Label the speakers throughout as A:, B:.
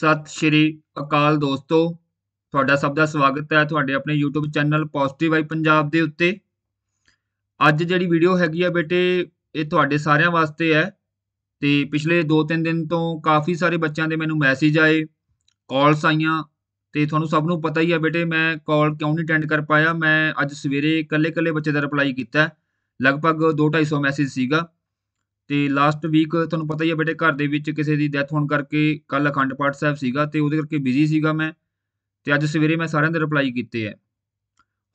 A: ਸਤਿ ਸ਼੍ਰੀ ਅਕਾਲ ਦੋਸਤੋ ਤੁਹਾਡਾ ਸਭ ਦਾ ਸਵਾਗਤ ਹੈ ਤੁਹਾਡੇ ਆਪਣੇ YouTube ਚੈਨਲ ਪੋਜ਼ਿਟਿਵ ਆਈ ਪੰਜਾਬ ਦੇ ਉੱਤੇ ਅੱਜ ਜਿਹੜੀ ਵੀਡੀਓ ਹੈਗੀ ਆ ਬੇਟੇ ਇਹ ਤੁਹਾਡੇ ਸਾਰਿਆਂ ਵਾਸਤੇ ਹੈ ਤੇ ਪਿਛਲੇ 2-3 ਦਿਨ ਤੋਂ ਕਾਫੀ ਸਾਰੇ ਬੱਚਿਆਂ ਦੇ ਮੈਨੂੰ ਮੈਸੇਜ ਆਏ ਕਾਲਸ ਆਈਆਂ ਤੇ ਤੁਹਾਨੂੰ ਸਭ ਨੂੰ ਪਤਾ ਹੀ ਆ ਬੇਟੇ ਮੈਂ ਕਾਲ ਕਿਉਂ ਨਹੀਂ ਅਟੈਂਡ ਕਰ ਪਾਇਆ ਮੈਂ ਅੱਜ ਸਵੇਰੇ ਇਕੱਲੇ-ਇਕੱਲੇ ਬੱਚੇ ਦਾ ਰਿਪਲਾਈ ਕੀਤਾ ਲਗਭਗ 2-250 ਮੈਸੇਜ ਸੀਗਾ ਤੇ ਲਾਸਟ ਵੀਕ ਤੁਹਾਨੂੰ ਪਤਾ ਹੀ ਹੈ ਬੇਟੇ ਘਰ ਦੇ ਵਿੱਚ ਕਿਸੇ ਦੀ ਡੈਥ ਹੋਣ ਕਰਕੇ ਕੱਲ ਅਖੰਡ ਪਾਠ ਸਾਹਿਬ ਸੀਗਾ ਤੇ ਉਹਦੇ ਕਰਕੇ ਬਿਜ਼ੀ ਸੀਗਾ ਮੈਂ ਤੇ ਅੱਜ ਸਵੇਰੇ ਮੈਂ ਸਾਰਿਆਂ ਦੇ ਰਿਪਲਾਈ ਕੀਤੇ ਆ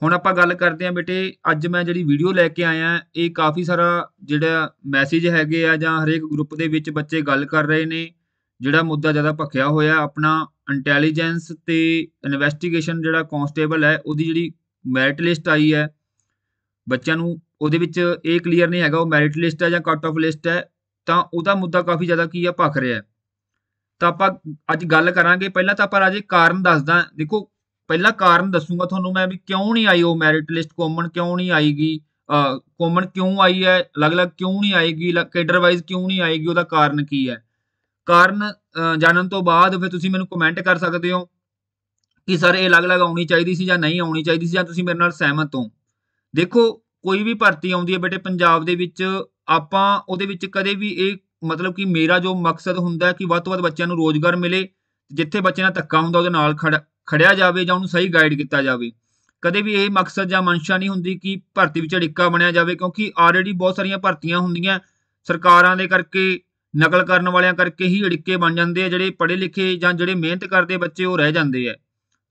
A: ਹੁਣ ਆਪਾਂ ਗੱਲ ਕਰਦੇ ਆ ਬੇਟੇ ਅੱਜ ਮੈਂ ਜਿਹੜੀ ਵੀਡੀਓ ਲੈ ਕੇ ਆਇਆ ਇਹ ਕਾਫੀ ਸਾਰਾ ਜਿਹੜਾ ਮੈਸੇਜ ਹੈਗੇ ਆ ਜਾਂ ਹਰੇਕ ਗਰੁੱਪ ਦੇ ਵਿੱਚ ਬੱਚੇ ਗੱਲ ਕਰ ਰਹੇ ਨੇ ਜਿਹੜਾ ਮੁੱਦਾ ਜ਼ਿਆਦਾ ਭਖਿਆ ਹੋਇਆ ਆਪਣਾ ਇੰਟੈਲੀਜੈਂਸ ਤੇ ਇਨਵੈਸਟੀਗੇਸ਼ਨ ਜਿਹੜਾ ਕਨਸਟੇਬਲ ਹੈ ਉਹਦੀ ਜਿਹੜੀ ਮੈਰਿਟ ਲਿਸਟ ਆਈ ਹੈ ਬੱਚਿਆਂ ਨੂੰ ਉਹਦੇ ਵਿੱਚ ਇਹ ਕਲੀਅਰ ਨਹੀਂ ਹੈਗਾ ਉਹ ਮੈਰਿਟ ਲਿਸਟ ਹੈ ਜਾਂ ਕੱਟ ਆਫ ਲਿਸਟ ਹੈ ਤਾਂ ਉਹਦਾ ਮੁੱਦਾ ਕਾਫੀ ਜ਼ਿਆਦਾ ਕੀ ਆ ਭਖ ਰਿਹਾ ਤਾਂ ਆਪਾਂ ਅੱਜ ਗੱਲ ਕਰਾਂਗੇ ਪਹਿਲਾਂ ਤਾਂ ਆਪਾਂ ਰਾਜੇ ਕਾਰਨ ਦੱਸਦਾ ਦੇਖੋ ਪਹਿਲਾਂ ਕਾਰਨ ਦੱਸੂਗਾ ਤੁਹਾਨੂੰ ਮੈਂ ਵੀ ਕਿਉਂ ਨਹੀਂ ਆਈ ਉਹ ਮੈਰਿਟ ਲਿਸਟ ਕਾਮਨ ਕਿਉਂ ਨਹੀਂ ਆਏਗੀ ਕਾਮਨ ਕਿਉਂ ਆਈ ਹੈ ਅਲੱਗ-ਅਲੱਗ ਕਿਉਂ ਨਹੀਂ ਆਏਗੀ ਕੈਡਰ ਵਾਈਜ਼ ਕਿਉਂ ਨਹੀਂ ਆਏਗੀ ਉਹਦਾ ਕਾਰਨ ਕੀ ਹੈ ਕਾਰਨ ਜਾਣਨ ਤੋਂ ਬਾਅਦ ਫਿਰ ਤੁਸੀਂ ਮੈਨੂੰ ਕਮੈਂਟ ਕਰ ਸਕਦੇ ਹੋ ਕਿ ਸਰ ਇਹ ਅਲੱਗ-ਅਲੱਗ ਆਉਣੀ ਚਾਹੀਦੀ ਸੀ ਜਾਂ ਨਹੀਂ ਆਉਣੀ ਚਾਹੀਦੀ ਸੀ ਜਾਂ ਤੁਸੀਂ ਮੇਰੇ ਨਾਲ ਸਹਿਮਤ ਹੋ ਦੇਖੋ ਕੋਈ ਵੀ ਭਰਤੀ ਆਉਂਦੀ ਹੈ ਬੇਟੇ ਪੰਜਾਬ ਦੇ ਵਿੱਚ ਆਪਾਂ ਉਹਦੇ ਵਿੱਚ ਕਦੇ ਵੀ ਇਹ ਮਤਲਬ ਕਿ ਮੇਰਾ ਜੋ ਮਕਸਦ ਹੁੰਦਾ ਕਿ ਵੱਧ ਤੋਂ ਵੱਧ ਬੱਚਿਆਂ ਨੂੰ ਰੋਜ਼ਗਾਰ ਮਿਲੇ ਜਿੱਥੇ ਬੱਚੇ ਨਾਲ ਧੱਕਾ ਹੁੰਦਾ ਉਹਦੇ ਨਾਲ ਖੜਿਆ ਜਾਵੇ ਜਾਂ ਉਹਨੂੰ ਸਹੀ ਗਾਈਡ ਕੀਤਾ ਜਾਵੇ ਕਦੇ ਵੀ ਇਹ ਮਕਸਦ ਜਾਂ ਮਨਸ਼ਾ ਨਹੀਂ ਹੁੰਦੀ ਕਿ ਭਰਤੀ ਵਿੱਚ ਢਿੱਕਾ ਬਣਿਆ ਜਾਵੇ ਕਿਉਂਕਿ ਆਲਰੇਡੀ ਬਹੁਤ ਸਾਰੀਆਂ ਭਰਤੀਆਂ ਹੁੰਦੀਆਂ ਸਰਕਾਰਾਂ ਦੇ ਕਰਕੇ ਨਕਲ ਕਰਨ ਵਾਲਿਆਂ ਕਰਕੇ ਹੀ ਅੜਿੱਕੇ ਬਣ ਜਾਂਦੇ ਆ ਜਿਹੜੇ ਪੜ੍ਹੇ ਲਿਖੇ ਜਾਂ ਜਿਹੜੇ ਮਿਹਨਤ ਕਰਦੇ ਬੱਚੇ ਉਹ ਰਹਿ ਜਾਂਦੇ ਆ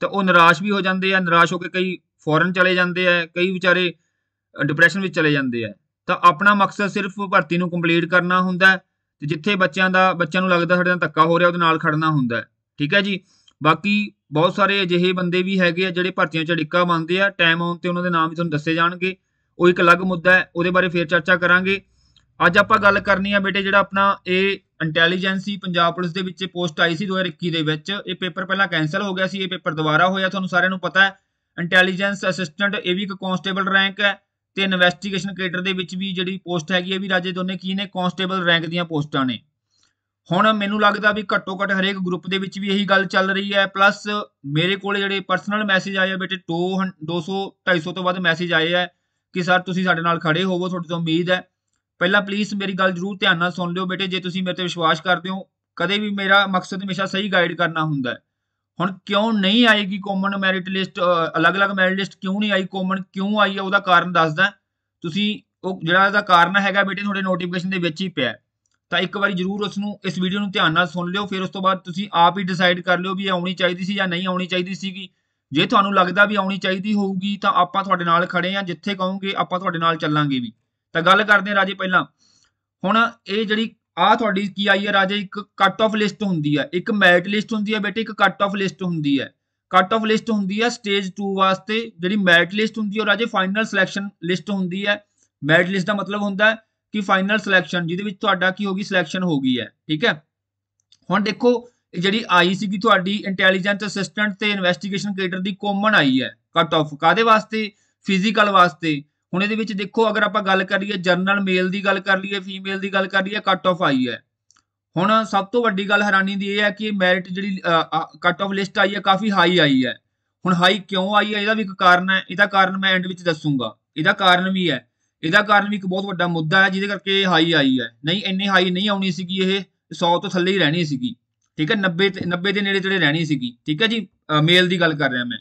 A: ਤਾਂ ਉਹ ਨਿਰਾਸ਼ ਵੀ ਹੋ ਜਾਂਦੇ ਆ ਨਿਰਾਸ਼ ਹੋ ਕੇ ਕਈ ਫੋਰਨ ਚਲੇ ਜਾਂਦੇ ਆ ਕਈ ਵਿਚਾਰੇ ਡਿਪਰੈਸ਼ਨ ਵਿੱਚ ਚਲੇ ਜਾਂਦੇ ਆ ਤਾਂ ਆਪਣਾ ਮਕਸਦ ਸਿਰਫ ਭਰਤੀ ਨੂੰ ਕੰਪਲੀਟ ਕਰਨਾ ਹੁੰਦਾ ਤੇ ਜਿੱਥੇ ਬੱਚਿਆਂ ਦਾ ਬੱਚਿਆਂ ਨੂੰ ਲੱਗਦਾ ਸਾਡੇ ਨਾਲ ਧੱਕਾ ਹੋ ਰਿਹਾ ਉਹਦੇ ਨਾਲ ਖੜਨਾ ਹੁੰਦਾ ਠੀਕ ਹੈ ਜੀ ਬਾਕੀ ਬਹੁਤ ਸਾਰੇ ਅਜਿਹੇ ਬੰਦੇ ਵੀ ਹੈਗੇ ਆ ਜਿਹੜੇ ਭਰਤੀਆਂ 'ਚ ਡਿੱਕਾ ਮੰਨਦੇ ਆ ਟਾਈਮ ਆਉਣ ਤੇ ਉਹਨਾਂ ਦੇ ਨਾਮ ਵੀ ਤੁਹਾਨੂੰ ਦੱਸੇ ਜਾਣਗੇ ਉਹ ਇੱਕ ਅਲੱਗ ਮੁੱਦਾ ਹੈ ਉਹਦੇ ਬਾਰੇ ਫੇਰ ਚਰਚਾ ਕਰਾਂਗੇ ਅੱਜ ਆਪਾਂ ਗੱਲ ਕਰਨੀ ਆ ਬੇਟੇ ਜਿਹੜਾ ਆਪਣਾ ਇਹ ਇੰਟੈਲੀਜੈਂਸੀ ਪੰਜਾਬ ਪੁਲਿਸ ਦੇ ਵਿੱਚ ਪੋਸਟ ਆਈ ਸੀ 2021 ਦੇ ਵਿੱਚ ਇਹ ਪੇਪਰ ਪਹਿਲਾਂ ਕੈਨਸਲ ਹੋ ਗਿਆ ਸੀ ਇਹ ਪੇਪਰ ਦੁਬਾਰਾ ਹੋਇਆ ਤੁਹਾਨੂੰ ਸਾਰਿਆਂ ਨੂੰ ਪਤਾ ਹੈ ਇੰਟੈਲੀਜੈਂਸ ਅਸਿਸਟੈਂਟ ਇਹ ਵੀ ਇੱਕ ਕਨਸਟੇਬਲ ਰੈਂਕ ਹੈ ਤੇ ਇਨਵੈਸਟੀਗੇਸ਼ਨ ਕੈਡਰ ਦੇ ਵਿੱਚ ਵੀ ਜਿਹੜੀ ਪੋਸਟ ਹੈਗੀ ਹੈ ਵੀ ਰਾਜੇ ਦੋਨੇ ਕੀ ਨੇ ਕਾਂਸਟੇਬਲ ਰੈਂਕ ਦੀਆਂ ਪੋਸਟਾਂ ਨੇ ਹੁਣ ਮੈਨੂੰ ਲੱਗਦਾ ਵੀ ਘੱਟੋ ਘੱਟ ਹਰੇਕ ਗਰੁੱਪ ਦੇ ਵਿੱਚ ਵੀ ਇਹੀ ਗੱਲ ਚੱਲ ਰਹੀ ਹੈ ਪਲੱਸ ਮੇਰੇ ਕੋਲੇ ਜਿਹੜੇ ਪਰਸਨਲ ਮੈਸੇਜ ਆਏ ਆ ਬੇਟੇ 200 250 ਤੋਂ ਵੱਧ ਮੈਸੇਜ ਆਏ ਆ ਕਿ ਸਰ ਤੁਸੀਂ ਸਾਡੇ ਨਾਲ ਖੜੇ ਹੋਵੋ ਤੁਹਾਡੇ ਤੋਂ ਉਮੀਦ ਹੈ ਪਹਿਲਾਂ ਪਲੀਜ਼ ਮੇਰੀ ਗੱਲ ਜ਼ਰੂਰ ਧਿਆਨ ਨਾਲ ਸੁਣ ਲਿਓ ਬੇਟੇ ਜੇ ਤੁਸੀਂ ਮੇਰੇ ਤੇ ਵਿਸ਼ਵਾਸ ਕਰਦੇ ਹੋ ਕਦੇ ਵੀ ਮੇਰਾ ਮਕਸਦ ਹਮੇਸ਼ਾ ਸਹੀ ਗਾਈਡ ਕਰਨਾ ਹੁੰਦਾ ਹੈ ਹੁਣ ਕਿਉਂ ਨਹੀਂ ਆਏਗੀ ਕਾਮਨ ਮੈਰਿਟ ਲਿਸਟ ਅਲੱਗ-ਅਲੱਗ ਮੈਰਿਟ ਲਿਸਟ ਕਿਉਂ ਨਹੀਂ ਆਈ ਕਾਮਨ ਕਿਉਂ ਆਈ ਹੈ ਉਹਦਾ ਕਾਰਨ ਦੱਸਦਾ ਤੁਸੀਂ ਉਹ ਜਿਹੜਾ ਇਹਦਾ ਕਾਰਨ ਹੈਗਾ ਬੇਟੇ ਤੁਹਾਡੇ ਨੋਟੀਫਿਕੇਸ਼ਨ ਦੇ ਵਿੱਚ ਹੀ ਪਿਆ ਤਾਂ ਇੱਕ ਵਾਰੀ ਜਰੂਰ ਉਸ ਨੂੰ ਇਸ ਵੀਡੀਓ ਨੂੰ ਧਿਆਨ ਨਾਲ ਸੁਣ ਲਿਓ ਫਿਰ ਉਸ ਤੋਂ ਬਾਅਦ ਤੁਸੀਂ ਆਪ ਹੀ ਡਿਸਾਈਡ ਕਰ ਲਿਓ ਵੀ ਇਹ ਆਉਣੀ ਚਾਹੀਦੀ ਸੀ ਜਾਂ ਨਹੀਂ ਆਉਣੀ ਚਾਹੀਦੀ ਸੀਗੀ ਜੇ ਤੁਹਾਨੂੰ ਲੱਗਦਾ ਵੀ ਆਉਣੀ ਚਾਹੀਦੀ ਹੋਊਗੀ ਤਾਂ ਆਪਾਂ ਤੁਹਾਡੇ ਨਾਲ ਖੜੇ ਆ ਜਿੱਥੇ ਕਹੋਗੇ ਆਪਾਂ ਤੁਹਾਡੇ ਨਾਲ ਚੱਲਾਂਗੇ ਵੀ ਤਾਂ ਗੱਲ ਕਰਦੇ ਆ ਰਾਜੇ ਪਹਿਲਾਂ ਹੁਣ ਇਹ ਜਿਹੜੀ ਆ ਤੁਹਾਡੀ ਕੀ ਆਈ ਹੈ ਰਾਜੇ ਇੱਕ ਕੱਟ ਆਫ ਲਿਸਟ ਹੁੰਦੀ ਹੈ ਇੱਕ ਮੈਰਿਟ ਲਿਸਟ ਹੁੰਦੀ ਹੈ ਬੇਟੇ ਇੱਕ ਕੱਟ ਆਫ ਲਿਸਟ ਹੁੰਦੀ ਹੈ ਕੱਟ ਆਫ ਲਿਸਟ ਹੁੰਦੀ ਹੈ ਸਟੇਜ 2 ਵਾਸਤੇ ਜਿਹੜੀ ਮੈਰਿਟ ਲਿਸਟ ਹੁੰਦੀ ਹੈ ਉਹ ਰਾਜੇ ਫਾਈਨਲ ਸਿਲੈਕਸ਼ਨ ਲਿਸਟ ਹੁੰਦੀ ਹੈ ਮੈਰਿਟ ਲਿਸਟ ਦਾ ਮਤਲਬ ਹੁੰਦਾ ਹੈ ਕਿ ਫਾਈਨਲ ਸਿਲੈਕਸ਼ਨ ਜਿਹਦੇ ਵਿੱਚ ਤੁਹਾਡਾ ਕੀ ਹੋਗੀ ਸਿਲੈਕਸ਼ਨ ਹੋ ਗਈ ਹੈ ਠੀਕ ਹੈ ਹੁਣ ਦੇਖੋ ਜਿਹੜੀ ਆਈ ਸੀਗੀ ਤੁਹਾਡੀ ਇੰਟੈਲੀਜੈਂਸ ਅਸਿਸਟੈਂਟ ਤੇ ਇਨਵੈਸਟੀਗੇਸ਼ਨ ਕੇਡਰ ਦੀ ਕਾਮਨ ਆਈ ਹੈ ਕੱਟ ਆਫ ਕਾਦੇ ਵਾਸਤੇ ਫਿਜ਼ੀਕਲ ਵਾਸਤੇ ਹੁਣ ਇਹਦੇ ਵਿੱਚ ਦੇਖੋ ਅਗਰ ਆਪਾਂ ਗੱਲ ਕਰੀਏ ਜਨਰਲ ਮੇਲ ਦੀ ਗੱਲ ਕਰ ਲਈਏ ਫੀਮੇਲ ਦੀ ਗੱਲ ਕਰ ਲਈਏ ਕੱਟ ਆਫ ਆਈ ਹੈ ਹੁਣ ਸਭ ਤੋਂ ਵੱਡੀ ਗੱਲ ਹੈਰਾਨੀ ਦੀ ਇਹ ਹੈ ਕਿ ਮੈਰਿਟ ਜਿਹੜੀ ਕੱਟ ਆਫ ਲਿਸਟ ਆਈ ਹੈ ਕਾਫੀ ਹਾਈ ਆਈ ਹੈ ਹੁਣ ਹਾਈ ਕਿਉਂ ਆਈ ਹੈ ਇਹਦਾ ਵੀ ਇੱਕ ਕਾਰਨ ਹੈ ਇਹਦਾ ਕਾਰਨ ਮੈਂ ਐਂਡ ਵਿੱਚ ਦੱਸੂਗਾ ਇਹਦਾ ਕਾਰਨ ਵੀ ਹੈ ਇਹਦਾ ਕਾਰਨ ਵੀ ਇੱਕ ਬਹੁਤ ਵੱਡਾ ਮੁੱਦਾ ਹੈ ਜਿਹਦੇ ਕਰਕੇ ਹਾਈ ਆਈ ਹੈ ਨਹੀਂ ਇੰਨੀ ਹਾਈ ਨਹੀਂ ਆਉਣੀ ਸੀਗੀ ਇਹ 100 ਤੋਂ ਥੱਲੇ ਹੀ ਰਹਿਣੀ ਸੀਗੀ ਠੀਕ ਹੈ 90 90 ਦੇ ਨੇੜੇ ਤੇੜੇ ਰਹਿਣੀ ਸੀਗੀ ਠੀਕ ਹੈ ਜੀ ਮੇਲ ਦੀ ਗੱਲ ਕਰ ਰਿਹਾ ਮੈਂ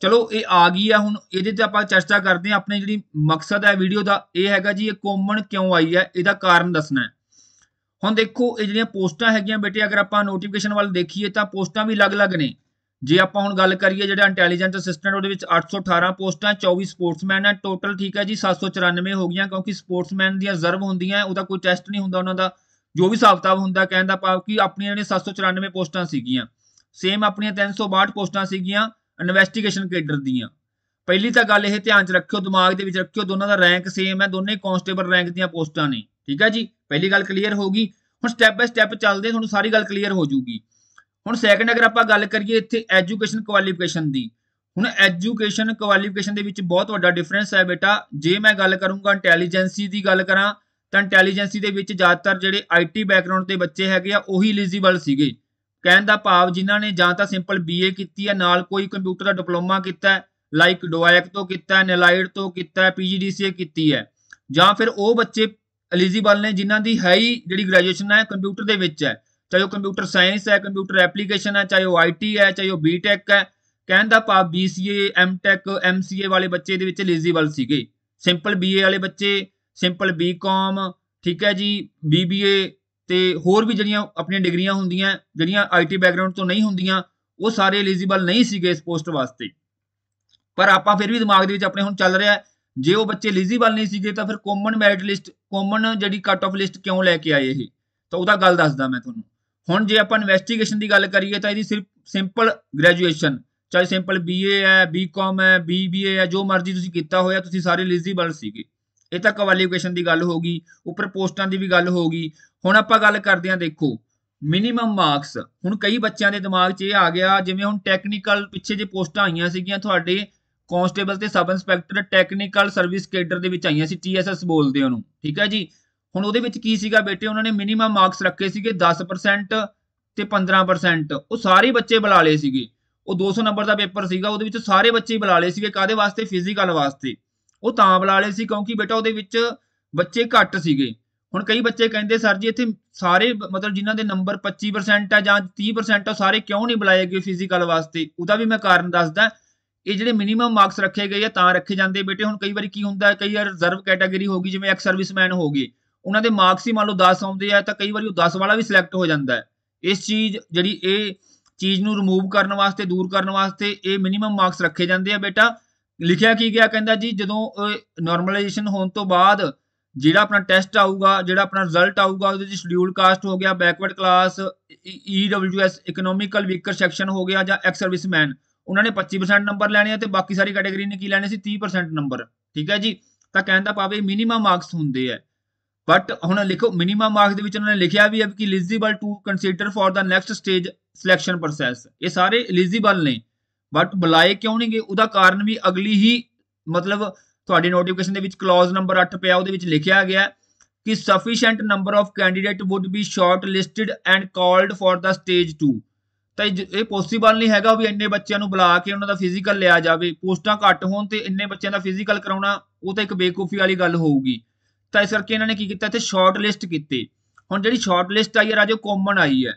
A: ਚਲੋ ਇਹ ਆ ਗਈ ਆ ਹੁਣ ਇਹਦੇ ਤੇ ਆਪਾਂ ਚਰਚਾ ਕਰਦੇ ਆ ਆਪਣੇ ਜਿਹੜੀ ਮਕਸਦ ਹੈ ਵੀਡੀਓ ਦਾ ਇਹ ਹੈਗਾ ਜੀ ਇਹ ਕਾਮਨ ਕਿਉਂ ਆਈ ਹੈ ਇਹਦਾ ਕਾਰਨ ਦੱਸਣਾ ਹੈ ਹੁਣ ਦੇਖੋ ਇਹ ਜਿਹੜੀਆਂ ਪੋਸਟਾਂ ਹੈਗੀਆਂ ਬੇਟੇ ਅਗਰ ਆਪਾਂ ਨੋਟੀਫਿਕੇਸ਼ਨ ਵੱਲ ਦੇਖੀਏ ਤਾਂ ਪੋਸਟਾਂ ਵੀ ਅਲੱਗ-ਅਲੱਗ ਨੇ ਜੇ ਆਪਾਂ ਹੁਣ ਗੱਲ ਕਰੀਏ ਜਿਹੜਾ ਇੰਟੈਲੀਜੈਂਟ ਅਸਿਸਟੈਂਟ ਉਹਦੇ ਵਿੱਚ 818 ਪੋਸਟਾਂ 24 ਸਪੋਰਟਸਮੈਨ ਹੈ ਟੋਟਲ ਠੀਕ ਹੈ ਜੀ 794 ਹੋ ਗਈਆਂ ਕਿਉਂਕਿ ਸਪੋਰਟਸਮੈਨ ਦੀਆਂ ਜ਼ਰਬ ਹੁੰਦੀਆਂ ਉਹਦਾ ਕੋਈ ਟੈਸਟ ਨਹੀਂ ਹੁੰਦਾ ਉਹਨਾਂ ਦਾ ਜੋ ਵੀ ਸਾਫਤਾਬ ਹੁੰਦਾ ਕਹਿੰਦਾ ਪਾਪ ਕਿ ਆਪਣੀਆਂ ਨੇ 794 ਪੋਸਟਾਂ ਸੀਗੀਆਂ ਸੇਮ ਆਪਣੀਆਂ 362 ਪੋਸਟਾਂ ਸੀਗੀਆਂ ਇਨਵੈਸਟੀਗੇਸ਼ਨ ਕੇਡਰ ਦੀਆਂ ਪਹਿਲੀ ਤਾਂ ਗੱਲ ਇਹ ਧਿਆਨ 'ਚ ਰੱਖਿਓ ਦਿਮਾਗ ਦੇ ਵਿੱਚ ਰੱਖਿਓ ਦੋਨਾਂ ਦਾ ਰੈਂਕ ਸੇਮ ਹੈ ਦੋਨੇ ਕਾਂਸਟੇਬਲ ਰੈਂਕ ਦੀਆਂ ਪੋਸਟਾਂ ਨੇ ਠੀਕ ਹੈ ਜੀ ਪਹਿਲੀ ਗੱਲ ਕਲੀਅਰ ਹੋ ਗਈ ਹੁਣ ਸਟੈਪ ਬਾਈ ਸਟੈਪ ਚੱਲਦੇ ਤੁਹਾਨੂੰ ਸਾਰੀ ਗੱਲ ਕਲੀਅਰ ਹੋ ਜੂਗੀ ਹੁਣ ਸੈਕੰਡ ਅਗਰ ਆਪਾਂ ਗੱਲ ਕਰੀਏ ਇੱਥੇ ਐਜੂਕੇਸ਼ਨ ਕੁਆਲੀਫਿਕੇਸ਼ਨ ਦੀ ਹੁਣ ਐਜੂਕੇਸ਼ਨ ਕੁਆਲੀਫਿਕੇਸ਼ਨ ਦੇ ਵਿੱਚ ਬਹੁਤ ਵੱਡਾ ਡਿਫਰੈਂਸ ਹੈ ਬੇਟਾ ਜੇ ਮੈਂ ਗੱਲ ਕਰੂੰਗਾ ਇੰਟੈਲੀਜੈਂਸੀ ਦੀ ਗੱਲ ਕਰਾਂ ਤਾਂ ਇੰਟੈਲੀਜੈਂਸੀ ਦੇ ਵਿੱਚ ਜ਼ਿਆਦਾਤਰ ਜਿਹੜੇ ਆਈਟੀ ਬੈਕਗ੍ਰਾਉਂਡ ਦੇ ਬੱਚੇ ਹੈਗੇ ਆ ਉਹੀ ਐਲੀਜੀਬਲ ਸੀਗੇ ਕਹਿਣ ਦਾ ਭਾਵ ਜਿਨ੍ਹਾਂ ਨੇ ਜਾਂ ਤਾਂ ਸਿੰਪਲ ਬੀਏ ਕੀਤੀ ਹੈ ਨਾਲ ਕੋਈ ਕੰਪਿਊਟਰ ਦਾ ਡਿਪਲੋਮਾ ਕੀਤਾ ਲਾਈਕ ਡੋਆਇਕ ਤੋਂ ਕੀਤਾ ਹੈ ਨਲਾਈਡ ਤੋਂ ਕੀਤਾ ਹੈ ਪੀਜੀਡੀਸੀਏ ਕੀਤੀ ਹੈ ਜਾਂ ਫਿਰ ਉਹ ਬੱਚੇ ਐਲੀਜੀਬਲ ਨੇ ਜਿਨ੍ਹਾਂ ਦੀ ਹੈ ਹੀ ਜਿਹੜੀ ਗ੍ਰੈਜੂਏਸ਼ਨ ਹੈ ਕੰਪਿਊਟਰ ਦੇ ਵਿੱਚ ਹੈ ਚਾਹੇ ਉਹ ਕੰਪਿਊਟਰ ਸਾਇੰਸ ਹੈ ਕੰਪਿਊਟਰ ਐਪਲੀਕੇਸ਼ਨ ਹੈ ਚਾਹੇ ਉਹ ਆਈਟੀ ਹੈ ਚਾਹੇ ਉਹ ਬੀਟੈਕ ਹੈ ਕਹਿਣ ਦਾ ਭਾਵ ਬੀਸੀਏ ਐਮਟੈਕ ਐਮਸੀਏ ਵਾਲੇ ਬੱਚੇ ਦੇ ਵਿੱਚ ਐਲੀਜੀਬਲ ਸੀਗੇ ਸਿੰਪਲ ਬੀਏ ਵਾਲੇ ਬੱਚੇ ਸਿੰਪਲ ਬੀਕਾਮ ਠੀਕ ਹੈ ਜੀ ਬੀਬੀਏ ਤੇ ਹੋਰ ਵੀ ਜਿਹੜੀਆਂ ਆਪਣੀਆਂ ਡਿਗਰੀਆਂ ਹੁੰਦੀਆਂ ਜਿਹੜੀਆਂ ਆਈਟੀ ਬੈਕਗ੍ਰਾਉਂਡ ਤੋਂ ਨਹੀਂ ਹੁੰਦੀਆਂ ਉਹ ਸਾਰੇ ਐਲੀਜੀਬਲ ਨਹੀਂ ਸੀਗੇ ਇਸ ਪੋਸਟ ਵਾਸਤੇ ਪਰ ਆਪਾਂ ਫਿਰ ਵੀ ਦਿਮਾਗ ਦੇ ਵਿੱਚ ਆਪਣੇ ਹੁਣ ਚੱਲ ਰਿਹਾ ਜੇ ਉਹ ਬੱਚੇ ਐਲੀਜੀਬਲ ਨਹੀਂ ਸੀਗੇ ਤਾਂ ਫਿਰ ਕਾਮਨ ਮੈਰਿਟ ਲਿਸਟ ਕਾਮਨ ਜਿਹੜੀ ਕੱਟ ਆਫ ਲਿਸਟ ਕਿਉਂ ਲੈ ਕੇ ਆਏ ਇਹ ਤਾਂ ਉਹਦਾ ਗੱਲ ਦੱਸਦਾ ਮੈਂ ਤੁਹਾਨੂੰ ਹੁਣ ਜੇ ਆਪਾਂ ਇਨਵੈਸਟੀਗੇਸ਼ਨ ਦੀ ਗੱਲ ਕਰੀਏ ਤਾਂ ਇਹਦੀ ਸਿਰਫ ਸਿੰਪਲ ਗ੍ਰੈਜੂਏਸ਼ਨ ਚਾਹੇ ਸਿੰਪਲ ਬੀਏ ਹੈ ਬੀਕਾਮ ਹੈ ਬੀਬੀਏ ਹੈ ਜੋ ਮਰਜ਼ੀ ਤੁਸੀਂ ਕੀਤਾ ਹੋਇਆ ਤੁਸੀਂ ਸਾਰੇ ਐਲੀਜੀਬਲ ਸੀਗੇ ਇਹ ਤਾਂ ਕੁਆਲੀਫਿਕੇਸ਼ਨ ਦੀ ਗੱਲ ਹੋ ਗਈ ਉੱਪਰ ਪੋਸਟਾਂ ਦੀ ਵੀ ਗੱਲ ਗਈ ਹੁਣ ਆਪਾਂ ਗੱਲ ਕਰਦੇ ਹਾਂ ਦੇਖੋ ਮਿਨੀਮਮ ਮਾਰਕਸ ਹੁਣ ਕਈ ਬੱਚਿਆਂ ਦੇ ਦਿਮਾਗ 'ਚ ਇਹ ਆ ਗਿਆ ਜਿਵੇਂ ਹੁਣ ਟੈਕਨੀਕਲ ਪਿੱਛੇ ਜੇ ਪੋਸਟਾਂ ਆਈਆਂ ਸੀਗੀਆਂ ਤੁਹਾਡੇ ਕਾਂਸਟੇਬਲ ਤੇ sub inspector technical service cadre ਦੇ ਵਿੱਚ ਆਈਆਂ ਸੀ ਟੀਐਸਐਸ ਬੋਲਦੇ ਉਹਨੂੰ ਠੀਕ ਹੈ ਜੀ ਹੁਣ ਉਹਦੇ ਵਿੱਚ ਕੀ ਸੀਗਾ ਬੇਟੇ ਉਹਨਾਂ ਨੇ ਮਿਨੀਮਮ ਮਾਰਕਸ ਰੱਖੇ ਸੀਗੇ 10% ਤੇ 15% ਉਹ ਸਾਰੇ ਬੱਚੇ ਬੁਲਾ ਲਏ ਸੀਗੇ ਉਹ 200 ਨੰਬਰ ਦਾ ਪੇਪਰ ਸੀਗਾ ਉਹਦੇ ਵਿੱਚ ਸਾਰੇ ਬੱਚੇ ਬੁਲਾ ਲਏ ਸੀਗੇ ਕਾਦੇ ਵਾਸਤੇ ਫਿਜ਼ੀਕਲ ਵਾਸਤੇ ਉਹ ਤਾਂ ਬੁਲਾ ਲਏ ਸੀ ਕਿਉਂਕਿ ਬੇਟਾ ਉਹਦੇ ਵਿੱਚ ਬੱਚੇ ਘੱਟ ਸੀਗੇ ਹੁਣ ਕਈ ਬੱਚੇ ਕਹਿੰਦੇ ਸਰ ਜੀ ਇੱਥੇ ਸਾਰੇ ਮਤਲਬ ਜਿਨ੍ਹਾਂ ਦੇ ਨੰਬਰ 25% ਆ ਜਾਂ 30% ਆ ਸਾਰੇ ਕਿਉਂ ਨਹੀਂ ਬੁਲਾਏ ਗਏ ਫਿਜ਼ੀਕਲ ਵਾਸਤੇ ਉਹਦਾ ਵੀ ਮੈਂ ਕਾਰਨ ਦੱਸਦਾ ਇਹ ਜਿਹੜੇ ਮਿਨੀਮਮ ਮਾਰਕਸ ਰੱਖੇ ਗਏ ਆ ਤਾਂ ਰੱਖੇ ਜਾਂਦੇ ਬੇਟੇ ਹੁਣ ਕਈ ਵਾਰੀ ਕੀ ਹੁੰਦਾ ਹੈ ਕਈ ਵਾਰ ਰਿਜ਼ਰਵ ਕੈਟਾਗਰੀ ਹੋਗੀ ਜਿਵੇਂ ਐਕਸ ਸਰਵਿਸਮੈਨ ਗਏ ਉਹਨਾਂ ਦੇ ਮਾਰਕਸ ਹੀ ਮੰਨ ਲਓ 10 ਆਉਂਦੇ ਆ ਤਾਂ ਕਈ ਵਾਰੀ ਉਹ 10 ਵਾਲਾ ਵੀ ਸਿਲੈਕਟ ਹੋ ਜਾਂਦਾ ਹੈ ਇਸ ਚੀਜ਼ ਜਿਹੜੀ ਇਹ ਚੀਜ਼ ਨੂੰ ਰਿਮੂਵ ਕਰਨ ਵਾਸਤੇ ਦੂਰ ਕਰਨ ਵਾਸਤੇ ਇਹ ਮਿਨੀਮਮ ਮਾਰਕਸ ਰੱਖੇ ਜਾਂਦੇ ਆ ਬੇਟਾ ਲਿਖਿਆ ਕੀ ਗਿਆ ਕਹਿੰਦਾ ਜੀ ਜਦੋਂ ਨਾਰਮਲਾਈਜੇਸ਼ਨ ਹੋਣ ਤੋਂ ਬਾਅਦ ਜਿਹੜਾ ਆਪਣਾ ਟੈਸਟ ਆਊਗਾ ਜਿਹੜਾ ਆਪਣਾ ਰਿਜ਼ਲਟ ਆਊਗਾ ਉਹਦੇ ਵਿੱਚ ਸ਼ਡਿਊਲ ਕਾਸਟ ਹੋ ਗਿਆ backward class EWS economical weaker section ਹੋ ਗਿਆ ਜਾਂ ਐਕਸ ਸਰਵਿਸਮੈਨ ਉਹਨਾਂ ਨੇ 25% ਨੰਬਰ ਲੈਣੇ ਆ ਤੇ ਬਾਕੀ ਸਾਰੀ ਕੈਟਾਗਰੀ ਨੇ ਕੀ ਲੈਣੇ ਸੀ 30% ਨੰਬਰ ਠੀਕ ਹੈ ਜੀ ਤਾਂ ਕਹਿੰਦਾ ਪਾਵੇ ਮਿਨੀਮਮ ਮਾਰਕਸ ਹੁੰਦੇ ਆ ਬਟ ਹੁਣ ਲਿਖੋ ਮਿਨੀਮਮ ਮਾਰਕਸ ਦੇ ਵਿੱਚ ਉਹਨਾਂ ਨੇ ਲਿਖਿਆ ਵੀ ਹੈ ਕਿ eligible to consider for the next stage selection process ਇਹ ਸਾਰੇ ਐਲੀਜੀਬਲ ਨੇ ਬਟ ਬੁਲਾਏ ਕਿਉਂ ਨਹੀਂਗੇ ਉਹਦਾ ਕਾਰਨ ਵੀ ਅਗਲੀ ਹੀ ਮਤਲਬ ਤੁਹਾਡੀ ਨੋਟੀਫਿਕੇਸ਼ਨ ਦੇ ਵਿੱਚ ਕਲੌਜ਼ ਨੰਬਰ 8 ਪਿਆ ਉਹਦੇ ਵਿੱਚ ਲਿਖਿਆ ਗਿਆ ਕਿ sufficient number of candidate would be shortlisted and called for the stage 2 ਤਾਂ ਇਹ ਪੋਸੀਬਲ ਨਹੀਂ ਹੈਗਾ ਵੀ ਇੰਨੇ ਬੱਚਿਆਂ ਨੂੰ ਬੁਲਾ ਕੇ ਉਹਨਾਂ ਦਾ ਫਿਜ਼ੀਕਲ ਲਿਆ ਜਾਵੇ ਪੋਸਟਾਂ ਘੱਟ ਹੋਣ ਤੇ ਇੰਨੇ ਬੱਚਿਆਂ ਦਾ ਫਿਜ਼ੀਕਲ ਕਰਾਉਣਾ ਉਹ ਤਾਂ ਇੱਕ ਬੇਕੂਫੀ ਵਾਲੀ ਗੱਲ ਹੋਊਗੀ ਤਾਂ ਇਸ ਕਰਕੇ ਇਹਨਾਂ ਨੇ ਕੀ ਕੀਤਾ ਇੱਥੇ ਸ਼ਾਰਟ ਲਿਸਟ ਕੀਤੀ ਹੁਣ ਜਿਹੜੀ ਸ਼ਾਰਟ ਲਿਸਟ ਆਈ ਹੈ ਰਾਜੋ ਕਾਮਨ ਆਈ ਹੈ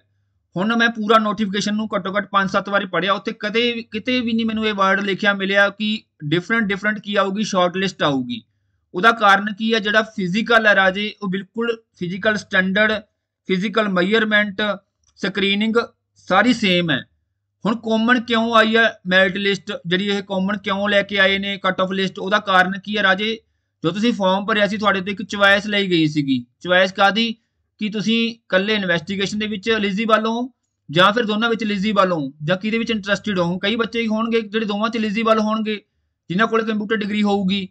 A: ਹੁਣ ਮੈਂ ਪੂਰਾ ਨੋਟੀਫਿਕੇਸ਼ਨ ਨੂੰ ਘੱਟੋ ਘੱਟ 5-7 ਵਾਰੀ ਪੜਿਆ ਉੱਥੇ ਕਦੇ ਕਿਤੇ ਵੀ ਨਹੀਂ ਮੈਨੂੰ ਇਹ ਵਰਡ ਲਿਖਿਆ ਮਿਲਿਆ ਕਿ ਡਿਫਰੈਂਟ ਡਿਫਰੈਂਟ ਕੀ ਆਊਗੀ ਸ਼ਾਰਟ ਲਿਸਟ ਆਊਗੀ ਉਹਦਾ ਕਾਰਨ ਕੀ ਹੈ ਜਿਹੜਾ ਫਿਜ਼ੀਕਲ ਹੈ ਰਾਜੇ ਉਹ ਬਿਲਕੁਲ physical standard physical measurement screening ਸਾਰੀ ਸੇਮ ਹੈ ਹੁਣ ਕਾਮਨ ਕਿਉਂ ਆਈ ਹੈ ਮੈਰਿਟ ਲਿਸਟ ਜਿਹੜੀ ਇਹ ਕਾਮਨ ਕਿਉਂ ਲੈ ਕੇ ਆਏ ਨੇ ਕੱਟ ਆਫ ਲਿਸਟ ਉਹਦਾ ਕਾਰਨ ਕੀ ਹੈ ਰਾਜੇ ਜੋ ਤੁਸੀਂ ਫਾਰਮ ਭਰਿਆ ਸੀ ਤੁਹਾਡੇ ਤੇ ਇੱਕ ਚੁਆਇਸ ਲਈ ਗਈ ਸੀਗੀ ਚੁਆਇਸ ਕਾਦੀ ਕਿ ਤੁਸੀਂ ਇਕੱਲੇ ਇਨਵੈਸਟੀਗੇਸ਼ਨ ਦੇ ਵਿੱਚ ਐਲੀਜੀਬਲ ਹੋ ਜਾਂ ਫਿਰ ਦੋਨਾਂ ਵਿੱਚ ਐਲੀਜੀਬਲ ਹੋ ਜਾਂ ਕਿਹਦੇ ਵਿੱਚ ਇੰਟਰਸਟਿਡ ਹੋ ਕਈ ਬੱਚੇ ਹੀ ਹੋਣਗੇ ਜਿਹੜੇ ਦੋਵਾਂ 'ਚ ਵੱਲ ਹੋਣਗੇ ਜਿਨ੍ਹਾਂ ਕੋਲ ਕੰਪਿਊਟਰ ਡਿਗਰੀ ਹੋਊਗੀ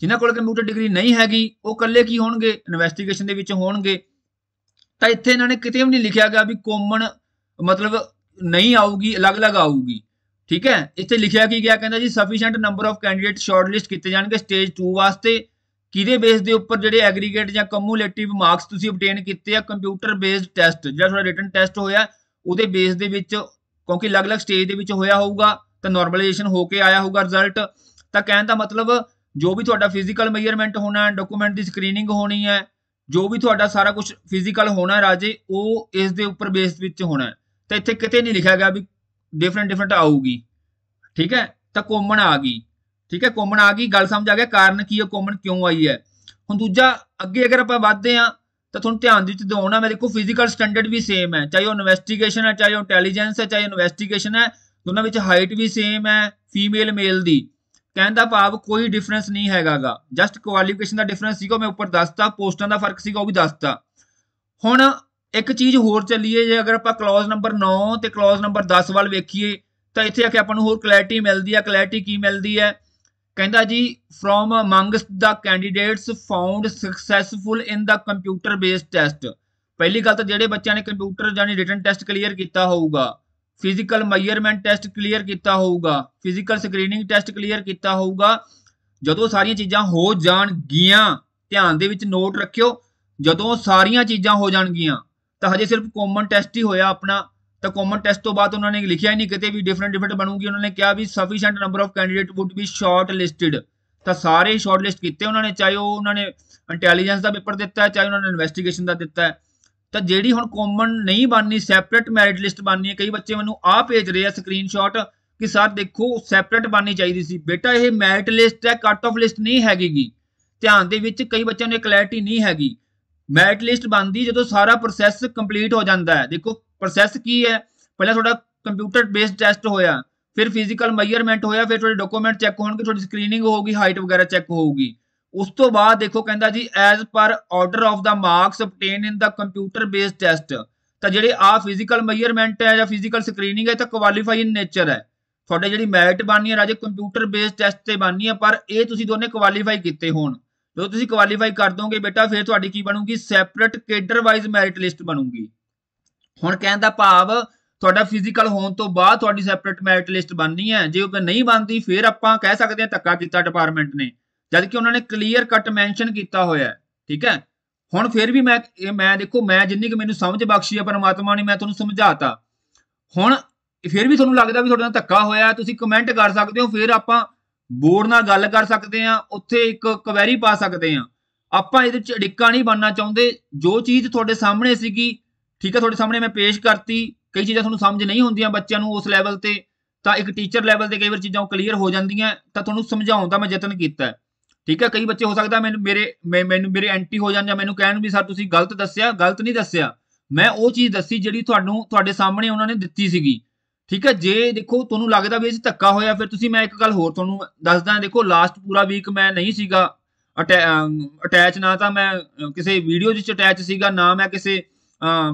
A: ਜਿਨ੍ਹਾਂ ਕੋਲ ਕੰਪਿਊਟਰ ਡਿਗਰੀ ਨਹੀਂ ਹੈਗੀ ਉਹ ਇਕੱਲੇ ਕੀ ਹੋਣਗੇ ਇਨਵੈਸਟੀਗੇਸ਼ਨ ਦੇ ਵਿੱਚ ਹੋਣਗੇ ਤਾਂ ਇੱਥੇ ਇਹਨਾਂ ਨੇ ਕਿਤੇ ਵੀ ਨਹੀਂ ਲਿਖਿਆ ਗਿਆ ਵੀ ਕਾਮਨ ਮਤਲਬ ਨਹੀਂ ਆਊਗੀ ਅਲੱਗ-ਅਲੱਗ ਆਊਗੀ ਠੀਕ ਹੈ ਇੱਥੇ ਲਿਖਿਆ ਕੀ ਗਿਆ ਕਹਿੰਦਾ ਜੀ sufficient number of candidate shortlist ਕੀਤੇ ਜਾਣਗੇ ਸਟੇਜ 2 ਵਾਸਤੇ ਕਿਹਦੇ ਬੇਸ ਦੇ ਉੱਪਰ ਜਿਹੜੇ ਐਗਰੀਗੇਟ ਜਾਂ ਕਮੂਲੇਟਿਵ ਮਾਰਕਸ ਤੁਸੀਂ ਅਬਟੇਨ ਕੀਤੇ ਆ ਕੰਪਿਊਟਰ ਬੇਸਡ ਟੈਸਟ ਜਿਹੜਾ ਤੁਹਾਡਾ ਰਿਟਨ ਟੈਸਟ ਹੋਇਆ ਉਹਦੇ ਬੇਸ ਦੇ ਵਿੱਚ ਕਿਉਂਕਿ ਅਲੱਗ-ਅਲੱਗ ਸਟੇਜ ਦੇ ਵਿੱਚ ਹੋਇਆ ਹੋਊਗਾ ਤਾਂ ਨਾਰਮਲਾਈਜੇਸ਼ਨ ਹੋ ਕੇ ਆਇਆ ਹੋਊਗਾ ਰਿਜ਼ਲਟ ਤਾਂ ਕਹਿਣ ਦਾ ਮਤਲਬ ਜੋ ਵੀ ਤੁਹਾਡਾ ਫਿਜ਼ੀਕਲ ਮੈਜ਼ਰਮੈਂਟ ਹੋਣਾ ਡਾਕੂਮੈਂਟ ਦੀ ਸਕਰੀਨਿੰਗ ਹੋਣੀ ਹੈ ਜੋ ਵੀ ਤੁਹਾਡਾ ਸਾਰਾ ਕੁਝ ਫਿਜ਼ੀਕਲ ਹੋਣਾ ਰਾਜੇ ਉਹ ਇਸ ਦੇ ਉੱਪਰ ਬੇਸ ਵਿੱਚ ਹੋਣਾ ਤਾਂ ਇੱਥੇ ਕਿਤੇ ਨਹੀਂ ਲਿਖਿਆ ਗਿਆ ਵੀ ਡਿਫਰੈਂਟ ਡਿਫਰੈਂਟ ਆਊਗੀ ਠੀਕ ਹੈ ਤਾਂ ਕੋਮਨ ਆ ਗਈ ਠੀਕ ਹੈ ਕਾਮਨ ਆ ਗਈ ਗੱਲ ਸਮਝ ਆ ਗਿਆ ਕਾਰਨ ਕੀ ਹੈ ਕਾਮਨ ਕਿਉਂ ਆਈ ਹੈ ਹੁਣ ਦੂਜਾ ਅੱਗੇ ਅਗਰ ਆਪਾਂ ਵਧਦੇ ਆ ਤਾਂ ਤੁਹਾਨੂੰ ਧਿਆਨ ਦੇ ਵਿੱਚ ਦਿਵਾਉਣਾ ਮੈਂ ਦੇਖੋ ਫਿਜ਼ੀਕਲ ਸਟੈਂਡਰਡ ਵੀ ਸੇਮ ਹੈ ਚਾਹੇ ਉਹ ਇਨਵੈਸਟੀਗੇਸ਼ਨ ਹੈ ਚਾਹੇ ਉਹ ਇੰਟੈਲੀਜੈਂਸ ਹੈ ਚਾਹੇ ਇਨਵੈਸਟੀਗੇਸ਼ਨ ਹੈ ਦੋਨਾਂ ਵਿੱਚ ਹਾਈਟ ਵੀ ਸੇਮ ਹੈ ਫੀਮੇਲ ਮੇਲ ਦੀ ਕਹਿੰਦਾ ਭਾਵ ਕੋਈ ਡਿਫਰੈਂਸ ਨਹੀਂ ਹੈਗਾਗਾ ਜਸਟ ਕੁਆਲੀਫਿਕੇਸ਼ਨ ਦਾ ਡਿਫਰੈਂਸ ਸੀਗਾ ਮੈਂ ਉੱਪਰ ਦੱਸਤਾ ਪੋਸਟਾਂ ਦਾ ਫਰਕ ਸੀਗਾ ਉਹ ਵੀ ਦੱਸਤਾ ਹੁਣ ਇੱਕ ਚੀਜ਼ ਹੋਰ ਚੱਲੀਏ ਜੇ ਅਗਰ ਆਪਾਂ ਕਲੌਜ਼ ਨੰਬਰ 9 ਤੇ ਕਲੌਜ਼ ਨੰਬਰ 10 ਵੱਲ ਵੇਖੀਏ ਤਾਂ ਇੱਥੇ ਆ ਕੇ ਆਪਾਂ ਨੂੰ ਹੋਰ ਕਲੈਰਿਟੀ ਮਿਲਦੀ ਆ ਕਲੈਰਿਟੀ ਕੀ ਮਿਲਦੀ ਹੈ ਕਹਿੰਦਾ ਜੀ from amongst the candidates found successful in the computer based test ਪਹਿਲੀ ਗੱਲ ਤਾਂ ਜਿਹੜੇ ਬੱਚਿਆਂ ਨੇ ਕੰਪਿਊਟਰ ਜਾਨੀ ਰਿਟਨ ਟੈਸਟ ਕਲੀਅਰ ਕੀਤਾ ਹੋਊਗਾ ਫਿਜ਼ੀਕਲ ਮੈਜ਼ਰਮੈਂਟ ਟੈਸਟ ਕਲੀਅਰ ਕੀਤਾ ਹੋਊਗਾ ਫਿਜ਼ੀਕਲ ਸਕਰੀਨਿੰਗ ਟੈਸਟ ਕਲੀਅਰ ਕੀਤਾ ਹੋਊਗਾ ਜਦੋਂ ਸਾਰੀਆਂ ਚੀਜ਼ਾਂ ਹੋ ਜਾਣਗੀਆਂ ਧਿਆਨ ਦੇ ਵਿੱਚ ਨੋਟ ਰੱਖਿਓ ਜਦੋਂ ਸਾਰੀਆਂ ਚੀਜ਼ਾਂ ਹੋ ਜਾਣਗੀਆਂ ਤਾਂ ਹਜੇ ਸਿਰਫ ਕਾਮਨ ਟੈਸਟ ਹੀ ਹੋਇਆ ਆਪਣਾ ਤਾਂ ਕਾਮਨ ਟੈਸਟ ਤੋਂ ਬਾਅਦ ਉਹਨਾਂ ਨੇ ਲਿਖਿਆ ਹੀ ਨਹੀਂ ਕਿਤੇ ਵੀ ਡਿਫਰੈਂਟ ਡਿਫਰੈਂਟ ਬਣੂਗੀ ਉਹਨਾਂ ਨੇ ਕਿਹਾ ਵੀ sufficient number of candidate would be shortlisted ਤਾਂ ਸਾਰੇ ਸ਼ਾਰਟ ਲਿਸਟ ਕੀਤੇ ਉਹਨਾਂ ਨੇ ਚਾਹੇ ਉਹ ਉਹਨਾਂ ਨੇ ਇੰਟੈਲੀਜੈਂਸ ਦਾ ਪੇਪਰ ਦਿੱਤਾ ਚਾਹੇ ਉਹਨਾਂ ਨੇ ਇਨਵੈਸਟੀਗੇਸ਼ਨ ਦਾ ਦਿੱਤਾ ਤਾਂ ਜਿਹੜੀ ਹੁਣ ਕਾਮਨ ਨਹੀਂ ਬਣਨੀ ਸੈਪਰੇਟ ਮੈਰਿਟ ਲਿਸਟ ਬਣਨੀ ਹੈ ਕਈ ਬੱਚੇ ਮੈਨੂੰ ਆਹ ਭੇਜ ਰਹੇ ਆ ਸਕਰੀਨਸ਼ਾਟ ਕਿ ਸਰ ਦੇਖੋ ਸੈਪਰੇਟ ਬਣਨੀ ਚਾਹੀਦੀ ਸੀ ਬੇਟਾ ਇਹ ਮੈਰਿਟ ਲਿਸਟ ਹੈ ਕੱਟ ਆਫ ਲਿਸਟ ਨਹੀਂ ਹੈਗੀਗੀ ਧਿਆਨ ਦੇ ਵਿੱਚ ਕਈ ਬੱਚਿਆਂ ਨੂੰ ਕਲੈਰਿਟੀ ਨਹੀਂ ਹੈਗੀ ਮੈਰਿਟ ਲਿਸਟ ਬਣਦੀ ਜਦੋਂ ਸਾਰਾ ਪ੍ਰੋਸੈਸ ਕੰਪਲੀਟ ਹੋ ਜਾਂਦਾ ਹੈ ਦੇਖੋ ਪ੍ਰੋਸੈਸ ਕੀ ਹੈ ਪਹਿਲਾਂ ਤੁਹਾਡਾ ਕੰਪਿਊਟਰ ਬੇਸਡ ਟੈਸਟ ਹੋਇਆ ਫਿਰ ਫਿਜ਼ੀਕਲ ਮੈਜ਼ਰਮੈਂਟ ਹੋਇਆ ਫਿਰ ਤੁਹਾਡੇ ਡਾਕੂਮੈਂਟ ਚੈੱਕ ਹੋਣਗੇ ਤੁਹਾਡੀ ਸਕਰੀਨਿੰਗ ਹੋਊਗੀ ਹਾਈਟ ਵਗੈਰਾ ਚੈੱਕ ਹੋਊਗੀ ਉਸ ਤੋਂ ਬਾਅਦ ਦੇਖੋ ਕਹਿੰਦਾ ਜੀ as per order of the marks obtain in the computer based test ਤਾਂ ਜਿਹੜੇ ਆ ਫਿਜ਼ੀਕਲ ਮੈਜ਼ਰਮੈਂਟ ਹੈ ਜਾਂ ਫਿਜ਼ੀਕਲ ਸਕਰੀਨਿੰਗ ਹੈ ਤਾਂ ਕੁਆਲੀਫਾਈ ਇਨ ਨੇਚਰ ਹੈ ਤੁਹਾਡੇ ਜਿਹੜੀ ਮੈਰਿਟ ਬਣਨੀ ਹੈ ਰਾਜੇ ਕੰਪਿਊਟਰ ਬੇਸਡ ਟੈਸਟ ਤੇ ਬਣਨੀ ਹੈ ਪਰ ਇਹ ਤੁਸੀਂ ਦੋਨੇ ਕੁਆਲੀਫਾਈ ਕੀਤੇ ਹੋਣ ਜਦੋਂ ਤੁਸੀਂ ਕੁਆਲੀਫਾਈ ਕਰ ਦੋਗੇ ਬੇਟਾ ਫਿਰ ਤੁਹਾਡੀ ਕੀ ਬਣੂਗੀ separate cadre wise merit list ਬਣੂਗੀ ਹੁਣ ਕਹਿਣ ਦਾ ਭਾਵ ਤੁਹਾਡਾ ਫਿਜ਼ੀਕਲ ਹੋਣ ਤੋਂ ਬਾਅਦ ਤੁਹਾਡੀ ਸੈਪਰੇਟ ਮੈਰਿਟ ਲਿਸਟ ਬਣਨੀ ਹੈ ਜੇ ਉਹ ਨਹੀਂ ਬਣਦੀ ਫਿਰ ਆਪਾਂ ਕਹਿ ਸਕਦੇ ਹਾਂ ਧੱਕਾ ਕੀਤਾ ਡਿਪਾਰਟਮੈਂਟ ਨੇ ਜਦ ਕਿ ਉਹਨਾਂ ਨੇ ਕਲੀਅਰ ਕੱਟ ਮੈਂਸ਼ਨ ਕੀਤਾ ਹੋਇਆ ਹੈ ਠੀਕ ਹੈ ਹੁਣ ਫਿਰ ਵੀ ਮੈਂ ਇਹ ਮੈਂ ਦੇਖੋ ਮੈਂ ਜਿੰਨੀ ਕਿ ਮੈਨੂੰ ਸਮਝ ਬਖਸ਼ੀ ਹੈ ਪਰਮਾਤਮਾ ਨੇ ਮੈਂ ਤੁਹਾਨੂੰ ਸਮਝਾਤਾ ਹੁਣ ਫਿਰ ਵੀ ਤੁਹਾਨੂੰ ਲੱਗਦਾ ਵੀ ਤੁਹਾਡੇ ਨਾਲ ਧੱਕਾ ਹੋਇਆ ਤੁਸੀਂ ਕਮੈਂਟ ਕਰ ਸਕਦੇ ਹੋ ਫਿਰ ਆਪਾਂ ਬੋਰਡ ਨਾਲ ਗੱਲ ਕਰ ਸਕਦੇ ਆ ਉੱਥੇ ਇੱਕ ਕੁਐਰੀ ਪਾ ਸਕਦੇ ਆ ਆਪਾਂ ਇਹਦੇ ਚ ਅੜਿੱਕਾ ਨਹੀਂ ਬਣਨਾ ਚਾਹੁੰਦੇ ਜੋ ਚੀਜ਼ ਤੁਹਾਡੇ ਸਾਹਮਣੇ ਸੀਗੀ ਠੀਕ ਹੈ ਤੁਹਾਡੇ ਸਾਹਮਣੇ ਮੈਂ ਪੇਸ਼ ਕਰਤੀ ਕਈ ਚੀਜ਼ਾਂ ਤੁਹਾਨੂੰ ਸਮਝ ਨਹੀਂ ਹੁੰਦੀਆਂ ਬੱਚਿਆਂ ਨੂੰ ਉਸ ਲੈਵਲ ਤੇ ਤਾਂ ਇੱਕ ਟੀਚਰ ਲੈਵਲ ਤੇ ਕਈ ਵਾਰ ਚੀਜ਼ਾਂ ਕਲੀਅਰ ਹੋ ਜਾਂਦੀਆਂ ਤਾਂ ਤੁਹਾਨੂੰ ਸਮਝਾਉਣ ਦਾ ਮੈਂ ਯਤਨ ਕੀਤਾ ਠੀਕ ਹੈ ਕਈ ਬੱਚੇ ਹੋ ਸਕਦਾ ਮੈਨੂੰ ਮੇਰੇ ਮੈਨੂੰ ਮੇਰੇ ਐਂਟੀ ਹੋ ਜਾਣ ਜਾਂ ਮੈਨੂੰ ਕਹਿਣ ਵੀ ਸਰ ਤੁਸੀਂ ਗਲਤ ਦੱਸਿਆ ਗਲਤ ਨਹੀਂ ਦੱਸਿਆ ਮੈਂ ਉਹ ਚੀਜ਼ ਦੱਸੀ ਜਿਹੜੀ ਤੁਹਾਨੂੰ ਤੁਹਾਡੇ ਸਾਹਮਣੇ ਉਹਨਾਂ ਨੇ ਦਿੱਤੀ ਸੀਗੀ ਠੀਕ ਹੈ ਜੇ ਦੇਖੋ ਤੁਹਾਨੂੰ ਲੱਗਦਾ ਵੀ ਇਹ ਧੱਕਾ ਹੋਇਆ ਫਿਰ ਤੁਸੀਂ ਮੈਂ ਇੱਕ ਗੱਲ ਹੋਰ ਤੁਹਾਨੂੰ ਦੱਸਦਾ ਦੇਖੋ ਲਾਸਟ ਪੂਰਾ ਵੀਕ ਮੈਂ ਨਹੀਂ ਸੀਗਾ ਅਟੈਚ ਨਾ ਤਾਂ ਮੈਂ ਕਿਸੇ ਵੀਡੀਓ 'ਚ ਅਟੈਚ ਸੀਗਾ ਨਾ ਮੈਂ ਕਿਸੇ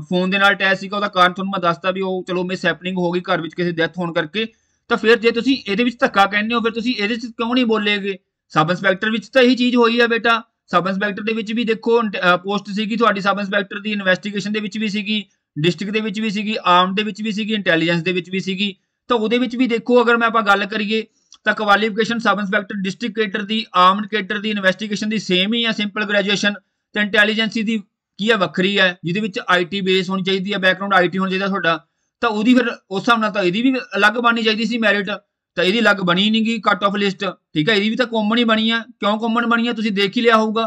A: ਫੋਨ ਦੇ ਨਾਲ ਟੈਸ ਸੀਗਾ ਉਹਦਾ ਕਾਰਨ ਤੁਹਾਨੂੰ ਮੈਂ ਦੱਸਤਾ ਵੀ ਉਹ ਚਲੋ ਮਿਸ ਹੈਪਨਿੰਗ ਹੋ ਗਈ ਘਰ ਵਿੱਚ ਕਿਸੇ ਡੈਥ ਹੋਣ ਕਰਕੇ ਤਾਂ ਫਿਰ ਜੇ ਤੁਸੀਂ ਇਹਦੇ ਵਿੱਚ ਧੱਕਾ ਕਹਿੰਦੇ ਹੋ ਫਿਰ ਤੁਸੀਂ ਇਹਦੇ ਵਿੱਚ ਕਿਉਂ ਨਹੀਂ ਬੋਲੇਗੇ ਸਬ ਇੰਸਪੈਕਟਰ ਵਿੱਚ ਤਾਂ ਇਹੀ ਚੀਜ਼ ਹੋਈ ਹੈ ਬੇਟਾ ਸਬ ਇੰਸਪੈਕਟਰ ਦੇ ਵਿੱਚ ਵੀ ਦੇਖੋ ਪੋਸਟ ਸੀਗੀ ਤੁਹਾਡੀ ਸਬ ਇੰਸਪੈਕਟਰ ਦੀ ਇਨਵੈਸਟੀਗੇਸ਼ਨ ਦੇ ਵਿੱਚ ਵੀ ਸੀਗੀ ਡਿਸਟ੍ਰਿਕਟ ਦੇ ਵਿੱਚ ਵੀ ਸੀਗੀ ਆਰਮ ਦੇ ਵਿੱਚ ਵੀ ਸੀਗੀ ਇੰਟੈਲੀਜੈਂਸ ਦੇ ਵਿੱਚ ਵੀ ਸੀਗੀ ਤਾਂ ਉਹਦੇ ਵਿੱਚ ਵੀ ਦੇਖੋ ਅਗਰ ਮੈਂ ਆਪਾਂ ਗੱਲ ਕਰੀਏ ਤਾਂ qualification sub inspector district cadre ਦੀ ਆਰਮਡ ਕੈਡਰ ਦੀ ਇਨਵੈਸਟੀਗੇਸ਼ਨ ਦੀ ਸੇਮ ਹੀ ਆ ਸਿੰਪਲ ਗ੍ਰੈਜੂਏਸ਼ਨ ਤੇ ਇੰਟੈਲੀਜੈਂਸੀ ਦੀ ਕੀ ਹੈ ਵੱਖਰੀ ਹੈ ਜਿਹਦੇ ਵਿੱਚ ਆਈਟੀ ਬੇਸ ਹੋਣੀ ਚਾਹੀਦੀ ਹੈ ਬੈਕਗ੍ਰਾਉਂਡ ਆਈਟੀ ਹੋਣਾ ਚਾਹੀਦਾ ਤੁਹਾਡਾ ਤਾਂ ਉਹਦੀ ਫਿਰ ਉਸ ਹਿਸਾਬ ਨਾਲ ਤਾਂ ਇਹਦੀ ਵੀ ਅਲੱਗ ਬਣਨੀ ਚਾਹੀਦੀ ਸੀ ਮੈਰਿਟ ਤਾਂ ਇਹਦੀ ਅਲੱਗ ਬਣੀ ਨਹੀਂ ਗਈ ਕੱਟ ਆਫ ਲਿਸਟ ਠੀਕ ਹੈ ਇਹਦੀ ਵੀ ਤਾਂ ਕਾਮਨ ਹੀ ਬਣੀ ਆ ਕਿਉਂ ਕਾਮਨ ਬਣੀ ਆ ਤੁਸੀਂ ਦੇਖ ਹੀ ਲਿਆ ਹੋਊਗਾ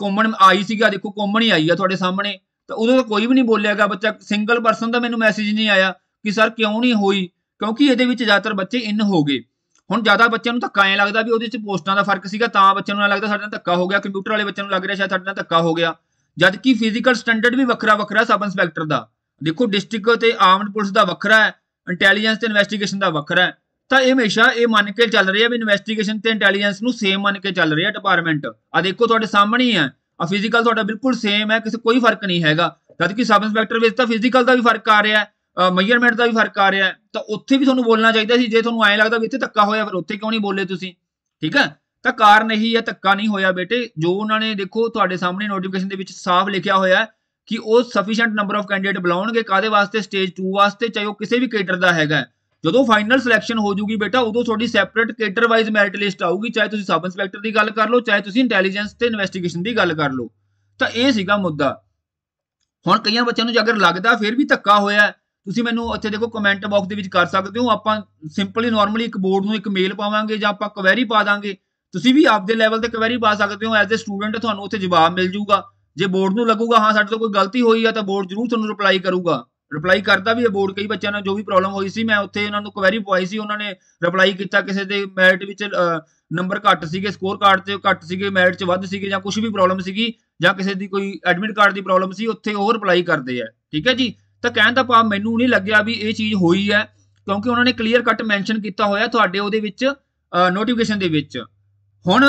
A: ਕਾਮਨ ਆਈ ਸੀਗਾ ਦੇਖੋ ਕਾਮਨ ਹੀ ਆਈ ਆ ਤੁਹਾਡੇ ਸਾਹਮਣੇ ਤਾਂ ਉਦੋਂ ਤਾਂ ਕੋਈ ਵੀ ਨਹੀਂ ਬੋਲਿਆਗਾ ਬੱਚਾ ਸਿੰਗਲ ਪਰਸਨ ਦਾ ਮੈਨੂੰ ਮੈਸੇਜ ਨਹੀਂ ਆਇਆ ਕਿ ਸਰ ਕਿਉਂ ਨਹੀਂ ਹੋਈ ਕਿਉਂਕਿ ਇਹਦੇ ਵਿੱਚ ਜ਼ਿਆਦਾਤਰ ਬੱਚੇ ਇਨ ਹੋ ਗਏ ਹੁਣ ਜ਼ਿਆਦਾ ਬੱਚਿਆਂ ਨੂੰ ਧੱਕਾ ਐ ਲੱਗਦਾ ਵੀ ਉਹਦੇ ਵਿੱਚ ਪੋਸਟਾਂ ਦਾ ਫਰਕ ਸੀਗਾ ਤਾਂ ਬੱਚਿਆਂ ਨੂੰ ਲੱਗਦਾ ਸਾਡੇ ਨਾਲ ਧੱਕਾ ਹੋ ਗਿਆ ਕੰਪਿਊਟਰ ਵਾਲੇ ਬੱਚਿਆਂ ਨੂੰ ਲੱਗ ਰਿਹਾ ਸ਼ਾਇਦ ਸਾਡੇ ਨਾਲ ਧੱਕਾ ਹੋ ਗਿਆ ਜਦਕਿ ਫਿਜ਼ੀਕਲ ਸਟੈਂਡਰਡ ਵੀ ਵੱਖਰਾ ਵੱਖਰਾ ਸਬ ਇੰਸਪੈਕਟਰ ਦਾ ਦੇਖੋ ਡਿਸਟ੍ਰਿਕਟ ਤੇ ਆਰਮਡ ਪੁਲਿਸ ਦਾ ਵੱਖਰਾ ਹੈ ਇੰਟੈਲੀਜੈਂਸ ਤੇ ਇਨਵੈਸਟੀਗੇਸ਼ਨ ਦਾ ਵੱਖਰਾ ਹੈ ਤਾਂ ਇਹ ਹਮੇਸ਼ਾ ਇਹ ਮੰਨ ਕੇ ਚੱਲ ਰਿਹਾ ਵੀ ਇਨਵੈਸਟੀਗੇਸ਼ਨ ਤੇ ਇੰਟੈਲੀਜੈਂਸ ਨੂੰ ਸੇਮ ਮੰਨ ਕੇ ਚੱਲ ਰਿਹਾ ਡਿਪਾਰਟਮੈਂਟ ਆ ਦੇਖੋ ਤੁਹਾਡੇ ਸਾਹਮਣੇ ਹੀ ਹੈ ਆ ਫਿਜ਼ੀਕਲ ਤੁਹਾਡਾ ਬਿਲਕੁਲ ਸੇਮ ਹੈ ਕਿਸੇ ਕੋਈ ਫਰਕ ਨਹੀਂ ਹੈਗਾ ਜਦਕਿ ਸਬ ਇੰਸਪੈਕਟਰ ਵਿੱਚ ਤਾਂ ਫਿਜ਼ੀਕਲ ਦਾ ਵੀ ਫਰਕ ਆ ਰਿਹਾ ਹੈ ਮੈਜਰਮੈਂਟ ਦਾ ਵੀ ਫਰਕ ਆ ਰਿਹਾ ਹੈ ਤਾਂ ਉੱਥੇ ਵੀ ਤੁਹਾਨੂੰ ਬੋਲਣਾ ਚਾਹੀਦਾ ਸੀ ਜੇ ਤੁਹਾਨੂੰ ਐਂ ਲੱਗਦਾ ਵੀ ਇੱਥੇ ਧੱਕਾ ਹੋਇਆ ਫਿਰ ਉੱਥੇ ਕਿਉਂ ਨਹੀਂ ਬੋਲੇ ਤੁਸੀਂ ਠੀਕ ਹੈ ਤਾਂ ਕਾਰਨ ਇਹੀ ਹੈ ਧੱਕਾ ਨਹੀਂ ਹੋਇਆ ਬੇਟੇ ਜੋ ਉਹਨਾਂ ਨੇ ਦੇਖੋ ਤੁਹਾਡੇ ਸਾਹਮਣੇ ਨੋਟੀਫਿਕੇਸ਼ਨ ਦੇ ਵਿੱਚ ਸਾਫ਼ ਲਿਖਿਆ ਹੋਇਆ ਹੈ ਕਿ ਉਹ ਸਫੀਸ਼ੀਐਂਟ ਨੰਬਰ ਆਫ ਕੈਂਡੀਡੇਟ ਬੁਲਾਉਣਗੇ ਕਾਦੇ ਵਾਸਤੇ ਸਟੇਜ 2 ਵਾਸਤੇ ਚਾਹੇ ਉਹ ਕਿਸੇ ਵੀ ਕੈਟਰ ਦਾ ਹੈਗਾ ਜਦੋਂ ਫਾਈਨਲ ਸਿਲੈਕਸ਼ਨ ਹੋ ਜੂਗੀ ਬੇਟਾ ਉਦੋਂ ਤੁਹਾਡੀ separate cadre wise merit list ਆਊਗੀ ਚਾਹੇ ਤੁਸੀਂ ਸਬ ਇੰਸਪੈਕਟਰ ਦੀ ਗੱਲ ਕਰ ਲਓ ਚਾਹੇ ਤੁਸੀਂ ਇੰਟੈਲੀਜੈਂਸ ਤੇ ਇਨਵੈਸਟੀਗੇਸ਼ਨ ਦੀ ਗੱਲ ਕਰ ਲਓ ਤਾਂ ਇਹ ਸੀਗਾ ਮੁੱਦਾ ਹੁਣ ਕਈਆਂ ਬੱਚਿਆਂ ਨੂੰ ਜੇ ਅਗਰ ਲੱਗਦਾ ਫਿਰ ਵੀ ਧੱਕਾ ਹੋਇਆ ਤੁਸੀਂ ਮੈਨੂੰ ਉੱਥੇ ਦੇਖੋ ਕਮੈਂਟ ਬਾਕਸ ਦੇ ਵਿੱਚ ਕਰ ਸਕਦੇ ਹੋ ਆਪਾਂ ਸਿੰਪਲੀ ਨਾਰਮਲੀ ਇੱਕ ਬੋਰਡ ਨੂੰ ਇੱਕ ਮੇਲ ਪਾਵਾਂਗੇ ਜਾਂ ਆਪਾਂ ਕੁਐਰੀ ਪਾ ਦਾਂਗੇ ਤੁਸੀਂ ਵੀ ਆਪਦੇ ਲੈਵਲ ਤੇ ਕੁਐਰੀ ਪਾ ਸਕਦੇ ਹੋ ਐਜ਼ ਅ ਸਟੂਡੈਂਟ ਤੁਹਾਨੂੰ ਉੱਥੇ ਜਵਾਬ ਮਿਲ ਜਾਊਗਾ ਜੇ ਬੋਰਡ ਨੂੰ ਲੱਗੂਗਾ ਹਾਂ ਸਾਡੇ ਤੋਂ ਕੋਈ ਗਲਤੀ ਹੋਈ ਆ ਤਾਂ ਬੋਰਡ ਜ਼ਰੂਰ ਤੁਹਾਨੂੰ ਰਿਪਲਾਈ ਕਰੂਗਾ ਰਿਪਲਾਈ ਕਰਦਾ ਵੀ ਇਹ ਬੋਰਡ ਕਈ ਬੱਚਿਆਂ ਨਾਲ ਜੋ ਵੀ ਪ੍ਰੋਬਲਮ ਹੋਈ ਸੀ ਮੈਂ ਉੱਥੇ ਉਹਨਾਂ ਨੂੰ ਕੁਐਰੀ ਪਵਾਈ ਸੀ ਉਹਨਾਂ ਨੇ ਰਿਪਲਾਈ ਕੀਤਾ ਕਿਸੇ ਦੇ ਮੈਰਿਟ ਵਿੱਚ ਨੰਬਰ ਘੱਟ ਸੀਗੇ ਸਕੋਰ ਕਾਰਡ ਤੇ ਘੱਟ ਸੀਗੇ ਮੈਰਿਟ 'ਚ ਵੱਧ ਸੀਗੇ ਜਾਂ ਕੁਝ ਵੀ ਪ੍ਰੋਬਲਮ ਸੀਗੀ ਜਾਂ ਕਿਸੇ ਦੀ ਕੋਈ ਐਡਮਿਟ ਕਾਰਡ ਦੀ ਪ੍ਰੋਬਲਮ ਸੀ ਉੱਥੇ ਉਹ ਰਿਪਲਾਈ ਕਰਦੇ ਆ ਠੀਕ ਹੈ ਜੀ ਤਾਂ ਕਹਿਣ ਦਾ ਭਾਵ ਮੈਨੂੰ ਨਹੀਂ ਲੱਗਿਆ ਵੀ ਇਹ ਚੀਜ਼ ਹੋਈ ਹੈ ਕਿਉਂਕਿ ਉਹਨਾਂ ਨੇ ਕਲੀਅਰ ਕੱਟ ਮੈਂਸ਼ਨ ਕੀਤਾ ਹੋਇਆ ਤੁਹਾਡੇ ਉਹਦੇ ਵਿੱਚ ਨੋਟੀਫਿਕੇਸ਼ਨ ਦੇ ਵਿੱਚ ਹੁਣ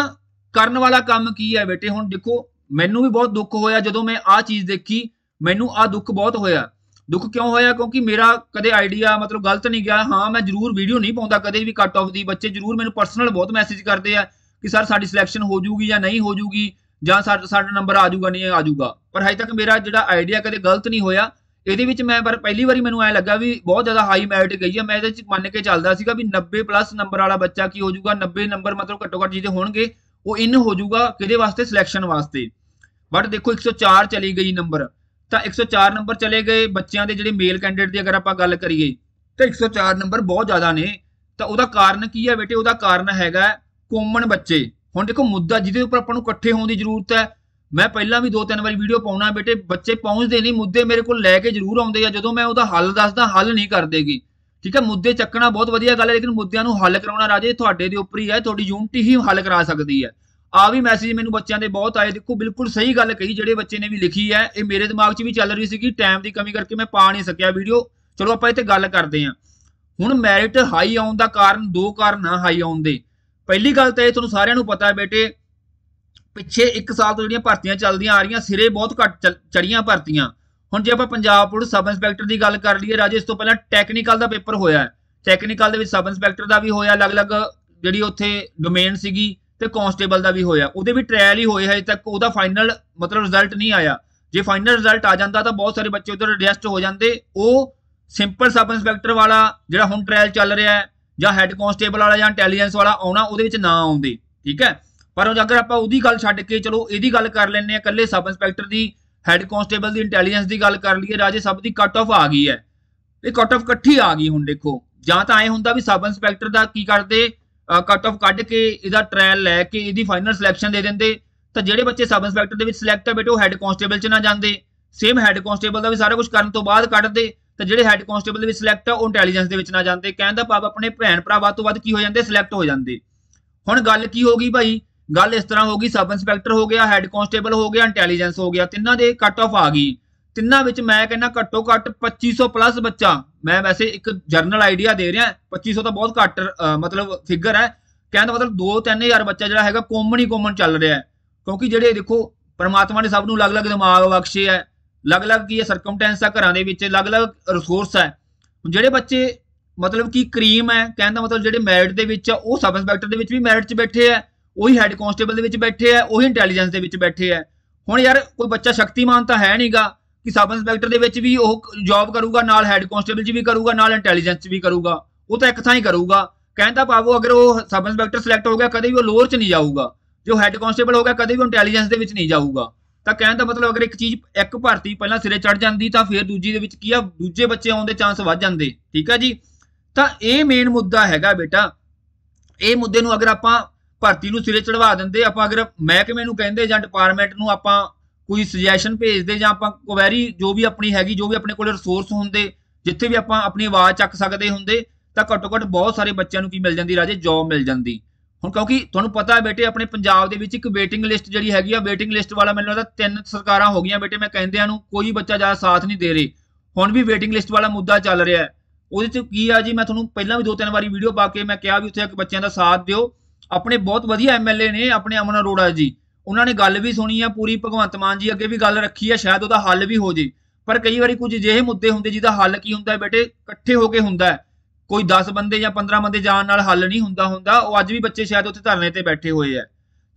A: ਕਰਨ ਵਾਲਾ ਕੰਮ ਕੀ ਹੈ ਬੇਟੇ ਹੁਣ ਦੇਖੋ ਮੈਨੂੰ ਵੀ ਬਹੁਤ ਦੁੱਖ ਹੋਇਆ ਜਦੋਂ ਮੈਂ ਆਹ ਚੀਜ਼ ਦੇਖੀ ਮੈਨੂੰ ਆਹ ਦੁੱਖ ਬਹੁਤ ਹੋਇਆ ਦੁੱਖ ਕਿਉਂ ਹੋਇਆ ਕਿਉਂਕਿ ਮੇਰਾ ਕਦੇ ਆਈਡੀਆ ਮਤਲਬ ਗਲਤ ਨਹੀਂ ਗਿਆ ਹਾਂ ਮੈਂ ਜ਼ਰੂਰ ਵੀਡੀਓ ਨਹੀਂ ਪਾਉਂਦਾ ਕਦੇ ਵੀ ਕੱਟ ਆਫ ਦੀ ਬੱਚੇ ਜ਼ਰੂਰ ਮੈਨੂੰ ਪਰਸਨਲ ਬਹੁਤ ਮੈਸੇਜ ਕਰਦੇ ਆ ਕਿ ਸਰ ਸਾਡੀ ਸਿਲੈਕਸ਼ਨ ਹੋ ਜੂਗੀ ਜਾਂ ਨਹੀਂ ਹੋ ਜੂਗੀ ਜਾਂ ਸਾਡਾ ਸਾਡਾ ਨੰਬਰ ਆ ਜੂਗਾ ਨਹੀਂ ਆ ਜੂਗਾ ਪਰ ਹਜੇ ਤੱਕ ਮੇਰਾ ਜਿਹੜਾ ਆਈਡੀਆ ਕਦੇ ਗਲਤ ਨਹੀਂ ਹੋਇਆ ਇਹਦੇ ਵਿੱਚ ਮੈਂ ਪਰ ਪਹਿਲੀ ਵਾਰੀ ਮੈਨੂੰ ਐ ਲੱਗਾ ਵੀ ਬਹੁਤ ਜ਼ਿਆਦਾ ਹਾਈ ਮੈਰਿਟ ਗਈ ਆ ਮੈਂ ਇਹਦੇ ਵਿੱਚ ਮੰਨ ਕੇ ਚੱਲਦਾ ਸੀਗਾ ਵੀ 90 ਪਲੱਸ ਨੰਬਰ ਵਾਲਾ ਬੱਚਾ ਕੀ ਹੋ ਜਾਊਗਾ 90 ਨੰਬਰ ਮਤਲਬ ਘੱਟੋ ਘੱਟ ਜਿਹਦੇ ਹੋਣਗੇ ਉਹ ਇਨ ਹੋ ਜਾਊਗਾ ਕਿਹਦੇ ਵਾਸਤੇ ਸਿਲੈਕਸ਼ਨ ਵਾਸਤੇ ਬਟ ਦੇਖੋ 104 ਚਲੀ ਗਈ ਨੰਬਰ ਤਾਂ 104 ਨੰਬਰ ਚਲੇ ਗਏ ਬੱਚਿਆਂ ਦੇ ਜਿਹੜੇ ਮੇਲ ਕੈਂਡੀਡੇਟ ਦੀ ਅਗਰ ਆਪਾਂ ਗੱਲ ਕਰੀਏ ਤਾਂ 104 ਨੰਬਰ ਬਹੁਤ ਜ਼ਿਆਦਾ ਨੇ ਤਾਂ ਉਹਦਾ ਕਾਰਨ ਕੀ ਹੈ ਬੇਟੇ ਉਹਦਾ ਕਾਰਨ ਹੈਗਾ ਕੋਮਨ ਬੱਚੇ ਹੁਣ ਦੇਖੋ ਮੁੱਦਾ ਜਿਹਦੇ ਉੱਪਰ ਆਪਾਂ ਨੂੰ ਇਕੱਠੇ ਹੋਣ ਦੀ ਜ਼ਰੂਰਤ ਹੈ ਮੈਂ ਪਹਿਲਾਂ ਵੀ ਦੋ ਤਿੰਨ ਵਾਰੀ ਵੀਡੀਓ ਪਾਉਣਾ ਬੇਟੇ ਬੱਚੇ ਪਹੁੰਚਦੇ ਨਹੀਂ ਮੁੱਦੇ ਮੇਰੇ ਕੋਲ ਲੈ ਕੇ ਜ਼ਰੂਰ ਆਉਂਦੇ ਆ ਜਦੋਂ ਮੈਂ ਉਹਦਾ ਹੱਲ ਦੱਸਦਾ ਹੱਲ ਨਹੀਂ ਕਰਦੇਗੀ ਠੀਕ ਹੈ ਮੁੱਦੇ ਚੱਕਣਾ ਬਹੁਤ ਵਧੀਆ ਗੱਲ ਹੈ ਲੇਕਿਨ ਮੁੱਦਿਆਂ ਨੂੰ ਹੱਲ ਕਰਾਉਣਾ ਰਾਜੇ ਤੁਹਾਡੇ ਦੇ ਉੱਪਰ ਹੀ ਹੈ ਤੁਹਾਡੀ ਯੂਨਿਟੀ ਹੀ ਹੱਲ ਕਰਾ ਸਕਦੀ ਹੈ ਆ ਵੀ ਮੈਸੇਜ ਮੈਨੂੰ ਬੱਚਿਆਂ ਦੇ ਬਹੁਤ ਆਏ ਦੇਖੋ ਬਿਲਕੁਲ ਸਹੀ ਗੱਲ ਕਹੀ ਜਿਹੜੇ ਬੱਚੇ ਨੇ ਵੀ ਲਿਖੀ ਹੈ ਇਹ ਮੇਰੇ ਦਿਮਾਗ 'ਚ ਵੀ ਚੱਲ ਰਹੀ ਸੀ ਕਿ ਟਾਈਮ ਦੀ ਕਮੀ ਕਰਕੇ ਮੈਂ ਪਾ ਨਹੀਂ ਸਕਿਆ ਵੀਡੀਓ ਚਲੋ ਆਪਾਂ ਇੱਥੇ ਗੱਲ ਕਰਦੇ ਹਾਂ ਹੁਣ ਮੈਰਿਟ ਹਾਈ ਆਉਣ ਦਾ ਕਾਰਨ ਦੋ ਕਾਰਨ ਹਾਈ ਆਉਣ ਦੇ ਪਹਿਲੀ ਗੱਲ ਤਾਂ ਇਹ ਤੁਹਾਨੂੰ ਸਾਰਿਆਂ ਨੂੰ ਪਤਾ ਹੈ ਬੇਟੇ ਪਿੱਛੇ 1 ਸਾਲ ਤੋਂ ਜਿਹੜੀਆਂ ਭਰਤੀਆਂ ਚੱਲਦੀਆਂ ਆ ਰਹੀਆਂ ਸਿਰੇ ਬਹੁਤ ਘੱਟ ਚੜੀਆਂ ਭਰਤੀਆਂ ਹੁਣ ਜੇ ਆਪਾਂ ਪੰਜਾਬ ਪੁਲਿਸ ਸਬ ਇੰਸਪੈਕਟਰ ਦੀ ਗੱਲ ਕਰ ਲਈਏ ਰਾਜੇ ਇਸ ਤੋਂ ਪਹਿਲਾਂ ਟੈਕਨੀਕਲ ਦਾ ਪੇਪਰ ਹੋਇਆ ਹੈ ਟੈਕਨੀਕਲ ਦੇ ਵਿੱਚ ਸਬ ਇੰਸਪੈਕਟਰ ਦਾ ਵੀ ਹੋਇਆ ਅਲੱਗ-ਅਲੱਗ ਜਿਹੜੀ ਉੱਥੇ ਡੋਮੇਨ ਸੀਗੀ ਤੇ ਕਾਂਸਟੇਬਲ ਦਾ ਵੀ ਹੋਇਆ ਉਹਦੇ ਵੀ ਟ੍ਰਾਇਲ ਹੀ ਹੋਏ ਹਜੇ ਤੱਕ ਉਹਦਾ ਫਾਈਨਲ ਮਤਲਬ ਰਿਜ਼ਲਟ ਨਹੀਂ ਆਇਆ ਜੇ ਫਾਈਨਲ ਰਿਜ਼ਲਟ ਆ ਜਾਂਦਾ ਤਾਂ ਬਹੁਤ ਸਾਰੇ ਬੱਚੇ ਉਧਰ ਅਡਜਸਟ ਹੋ ਜਾਂਦੇ ਉਹ ਸਿੰਪਲ ਸਬ ਇੰਸਪੈਕਟਰ ਵਾਲਾ ਜਿਹੜਾ ਹੁਣ ਟ੍ਰਾਇਲ ਚੱਲ ਰਿਹਾ ਹੈ ਜਾਂ ਹੈੱਡ ਕਾਂਸਟੇਬਲ ਵਾਲਾ ਜਾਂ ਇੰਟੈਲੀਜੈਂਸ ਵਾਲਾ ਆਉਣਾ ਉਹਦੇ ਵਿੱਚ ਨਾ ਆਉਂਦੇ ਠੀਕ ਹੈ ਪਰ ਅਗਰ ਆਪਾਂ ਉਹਦੀ ਗੱਲ ਛੱਡ ਕੇ ਚਲੋ ਇਹਦੀ ਗੱਲ ਕਰ ਲੈਂਦੇ ਆ ਇਕੱਲੇ ਸਬ ਇੰਸਪੈਕਟਰ ਦੀ ਹੈੱਡ ਕਾਂਸਟੇਬਲ ਦੀ ਇੰਟੈਲੀਜੈਂਸ ਦੀ ਗੱਲ ਕਰ ਲਈਏ ਰਾਜੇ ਸਭ ਦੀ ਕੱਟ ਆਫ ਆ ਗਈ ਹੈ ਇਹ ਕੱਟ ਆਫ ਇਕੱਠੀ ਆ ਗਈ ਹੁਣ ਦੇਖੋ ਜਾਂ ਤਾਂ ਐ ਹੁੰਦਾ ਵੀ ਸਬ ਇੰਸਪੈਕਟਰ ਦਾ ਕੀ ਕਰਦੇ ਕੱਟ ਆਫ ਕੱਢ ਕੇ ਇਹਦਾ ਟ੍ਰਾਇਲ ਲੈ ਕੇ ਇਹਦੀ ਫਾਈਨਲ ਸਿਲੈਕਸ਼ਨ ਦੇ ਦਿੰਦੇ ਤਾਂ ਜਿਹੜੇ ਬੱਚੇ ਸਬ ਇੰਸਪੈਕਟਰ ਦੇ ਵਿੱਚ ਸਿਲੈਕਟ ਬੇਟੇ ਉਹ ਹੈੱਡ ਕਾਂਸਟੇਬਲ 'ਚ ਨਾ ਜਾਂਦੇ ਸੇਮ ਹੈੱਡ ਕਾਂਸਟੇਬਲ ਦਾ ਵੀ ਸਾਰਾ ਕੁਝ ਕਰਨ ਤੋਂ ਬਾਅਦ ਕੱਢਦੇ ਤਾਂ ਜਿਹੜੇ ਹੈੱਡ ਕਾਂਸਟੇਬਲ ਦੇ ਵਿੱਚ ਸਿਲੈਕਟ ਆ ਉਹ ਇੰਟੈਲੀਜੈਂਸ ਦੇ ਵਿੱਚ ਨਾ ਜਾਂਦੇ ਕਹਿੰਦਾ ਪਾਪ ਆਪਣੇ ਭੈਣ ਭਰਾਵਾਂ ਤੋਂ ਵੱਧ ਕੀ ਹੋ ਜਾਂਦੇ ਸਿਲੈਕਟ ਹੋ ਜਾਂਦੇ ਹੁਣ ਗੱਲ ਕੀ ਹੋ ਗਈ ਭਾਈ ਗੱਲ ਇਸ ਤਰ੍ਹਾਂ ਹੋ ਗਈ ਸਬ ਇੰਸਪੈਕਟਰ ਹੋ ਗਿਆ ਹੈੱਡ ਕਾਂਸਟੇਬਲ ਹੋ ਗਿਆ ਇੰਟੈਲੀਜੈਂਸ ਹੋ ਗਿਆ ਤਿੰਨਾਂ ਦੇ ਕੱਟ ਆਫ ਆ ਗਈ ਤਿੰਨਾਂ ਵਿੱਚ ਮੈਂ ਕਹਿੰਦਾ ਘੱਟੋ ਘੱਟ 2500 ਪਲੱਸ ਬੱਚਾ ਮੈਂ ਵੈਸੇ ਇੱਕ ਜਰਨਲ ਆਈਡੀਆ ਦੇ ਰਿਹਾ 2500 ਤਾਂ ਬਹੁਤ ਘੱਟ ਮਤਲਬ ਫਿਗਰ ਹੈ ਕਹਿੰਦਾ ਮਤਲਬ 2-3000 ਬੱਚਾ ਜਿਹੜਾ ਹੈਗਾ ਕੋਮਨ ਹੀ ਕੋਮਨ ਚੱਲ ਰਿਹਾ ਹੈ ਕਿਉਂਕਿ ਜਿਹੜੇ ਦੇਖੋ ਪਰਮਾਤਮਾ ਨੇ ਸਭ ਨੂੰ ਅਲੱਗ-ਅਲੱਗ ਦਿਮਾਗ ਬਖਸ਼ੇ ਹੈ ਅਲੱਗ-ਅਲੱਗ ਕੀ ਹੈ ਸਰਕਮਟੈਂਸ ਆ ਘਰਾਂ ਦੇ ਵਿੱਚ ਅਲੱਗ-ਅਲੱਗ ਰਿਸੋਰਸ ਹੈ ਜਿਹੜੇ ਬੱਚੇ ਮਤਲਬ ਕੀ ਕਰੀਮ ਹੈ ਕਹਿੰਦਾ ਮਤਲਬ ਜਿਹੜੇ ਮੈਰਿਟ ਦੇ ਵਿੱਚ ਆ ਉਹ ਸਬ ਇੰਸਪੈਕਟਰ ਦੇ ਵਿੱਚ ਵੀ ਮੈਰਿਟ 'ਚ ਬੈਠੇ ਆ ਉਹੀ ਹੈੱਡ ਕਨਸਟੇਬਲ ਦੇ ਵਿੱਚ ਬੈਠੇ ਆ ਉਹੀ ਇੰਟੈਲੀਜੈਂਸ ਦੇ ਵਿੱਚ ਬੈਠੇ ਆ ਹੁਣ ਯਾਰ ਕੋਈ ਬੱਚਾ ਸ਼ਕਤੀਮਾਨ ਤਾਂ ਹੈ ਨਹੀਂਗਾ ਕਿ ਸਬ ਇੰਸਪੈਕਟਰ ਦੇ ਵਿੱਚ ਵੀ ਉਹ ਜੌਬ ਕਰੂਗਾ ਨਾਲ ਹੈੱਡ ਕਨਸਟੇਬਲ ਜੀ ਵੀ ਕਰੂਗਾ ਨਾਲ ਇੰਟੈਲੀਜੈਂਸ ਵੀ ਕਰੂਗਾ ਉਹ ਤਾਂ ਇੱਕ ਥਾਂ ਹੀ ਕਰੂਗਾ ਕਹਿੰਦਾ ਪਾਵੋ ਅਗਰ ਉਹ ਸਬ ਇੰਸਪੈਕਟਰ ਸਿਲੈਕਟ ਹੋ ਗਿਆ ਕਦੇ ਵੀ ਉਹ ਲੋਅਰ 'ਚ ਨਹੀਂ ਜਾਊਗਾ ਜੋ ਹੈੱਡ ਕਨਸਟੇਬਲ ਹੋ ਗਿਆ ਕਦੇ ਵੀ ਇੰਟੈਲੀਜੈਂਸ ਦੇ ਵਿੱਚ ਨਹੀਂ ਜਾਊਗਾ ਤਾਂ ਕਹਿਣ ਦਾ ਮਤਲਬ ਅਗਰ ਇੱਕ ਚੀਜ਼ ਇੱਕ ਭਰਤੀ ਪਹਿਲਾਂ ਸਿਰੇ ਚੜ ਜਾਂਦੀ ਤਾਂ ਫਿਰ ਦੂਜੀ ਦੇ ਵਿੱਚ ਕੀ ਆ ਦੂਜੇ ਬੱਚੇ ਆਉਣ ਦੇ ਚਾਂਸ ਵੱਧ ਜਾਂਦੇ ਠੀਕ ਆ ਜੀ ਤਾਂ ਇਹ ਮੇਨ ਮੁੱਦਾ ਹੈਗਾ ਬੇਟਾ ਇਹ ਮੁੱਦੇ ਨੂੰ ਅਗਰ ਆਪਾਂ ਭਰਤੀ ਨੂੰ ਸਿਰੇ ਚੜਵਾ ਦਿੰਦੇ ਆਪਾਂ ਅਗਰ ਮਹਿਕਮੇ ਨੂੰ ਕਹਿੰਦੇ ਜਾਂ ਡਿਪਾਰਟਮੈਂਟ ਨੂੰ ਆਪਾਂ ਕੋਈ ਸੁਜੈਸ਼ਨ ਭੇਜਦੇ ਜਾਂ ਆਪਾਂ ਕੁਐਰੀ ਜੋ ਵੀ ਆਪਣੀ ਹੈਗੀ ਜੋ ਵੀ ਆਪਣੇ ਕੋਲ ਰਿਸੋਰਸ ਹੁੰਦੇ ਜਿੱਥੇ ਵੀ ਆਪਾਂ ਆਪਣੀ ਆਵਾਜ਼ ਚੱਕ ਸਕਦੇ ਹੁੰਦੇ ਤਾਂ ਘੱਟੋ ਘੱਟ ਬਹੁਤ ਸਾਰੇ ਬੱਚਿਆਂ ਨੂੰ ਕੀ ਮਿਲ ਜਾਂਦੀ ਰਾਜੇ ਜੌਬ ਮਿਲ ਜਾਂਦੀ ਹੁਣ ਕਿਉਂਕਿ ਤੁਹਾਨੂੰ ਪਤਾ ਹੈ ਬੇਟੇ ਆਪਣੇ ਪੰਜਾਬ ਦੇ ਵਿੱਚ ਇੱਕ ਵੇਟਿੰਗ ਲਿਸਟ ਜਿਹੜੀ ਹੈਗੀ ਆ ਵੇਟਿੰਗ ਲਿਸਟ ਵਾਲਾ ਮੈਨੂੰ ਲੱਗਦਾ ਤਿੰਨ ਸਰਕਾਰਾਂ ਹੋ ਗਈਆਂ ਬੇਟੇ ਮੈਂ ਕਹਿੰਦਿਆਂ ਨੂੰ ਕੋਈ ਬੱਚਾ ਜਿਆਦਾ ਸਾਥ ਨਹੀਂ ਦੇ ਰਿਹਾ ਹੁਣ ਵੀ ਵੇਟਿੰਗ ਲਿਸਟ ਵਾਲਾ ਮੁੱਦਾ ਚੱਲ ਰਿਹਾ ਹੈ ਉਹਦੇ ਚ ਕੀ ਆ ਜੀ ਮੈਂ ਤੁਹਾਨੂੰ ਪਹਿਲਾਂ ਵੀ ਦੋ ਤਿੰਨ ਵਾਰੀ ਵੀਡੀਓ ਪਾ ਕੇ ਮੈਂ ਕਿਹਾ ਵੀ ਉੱਥੇ ਇੱਕ ਬੱਚਿਆਂ ਦਾ ਸਾਥ ਦਿਓ ਆਪਣੇ ਬਹੁਤ ਵਧੀਆ ਐਮਐਲਏ ਨੇ ਆਪਣੇ ਅਮਨ ਅਰੋੜਾ ਜੀ ਉਹਨਾਂ ਨੇ ਗੱਲ ਵੀ ਸੁਣੀ ਆ ਪੂਰੀ ਭਗਵੰਤ ਮਾਨ ਜੀ ਅੱਗੇ ਵੀ ਗੱਲ ਰੱਖੀ ਆ ਸ਼ਾਇਦ ਉਹਦਾ ਹੱਲ ਵੀ ਹੋ ਜੇ ਪਰ ਕਈ ਵਾਰੀ ਕੁਝ ਜਿਹੇ ਮੁੱਦੇ ਹੁੰਦੇ ਜਿਹਦਾ ਹੱਲ ਕੀ ਹੁੰਦਾ ਬੇਟੇ ਇਕੱਠੇ ਹੋ ਕੇ ਹੁੰਦਾ ਕੋਈ 10 ਬੰਦੇ ਜਾਂ 15 ਬੰਦੇ ਜਾਣ ਨਾਲ ਹੱਲ ਨਹੀਂ ਹੁੰਦਾ ਹੁੰਦਾ ਉਹ ਅੱਜ ਵੀ ਬੱਚੇ ਸ਼ਾਇਦ ਉੱਥੇ ਧਰਨੇ ਤੇ ਬੈਠੇ ਹੋਏ ਆ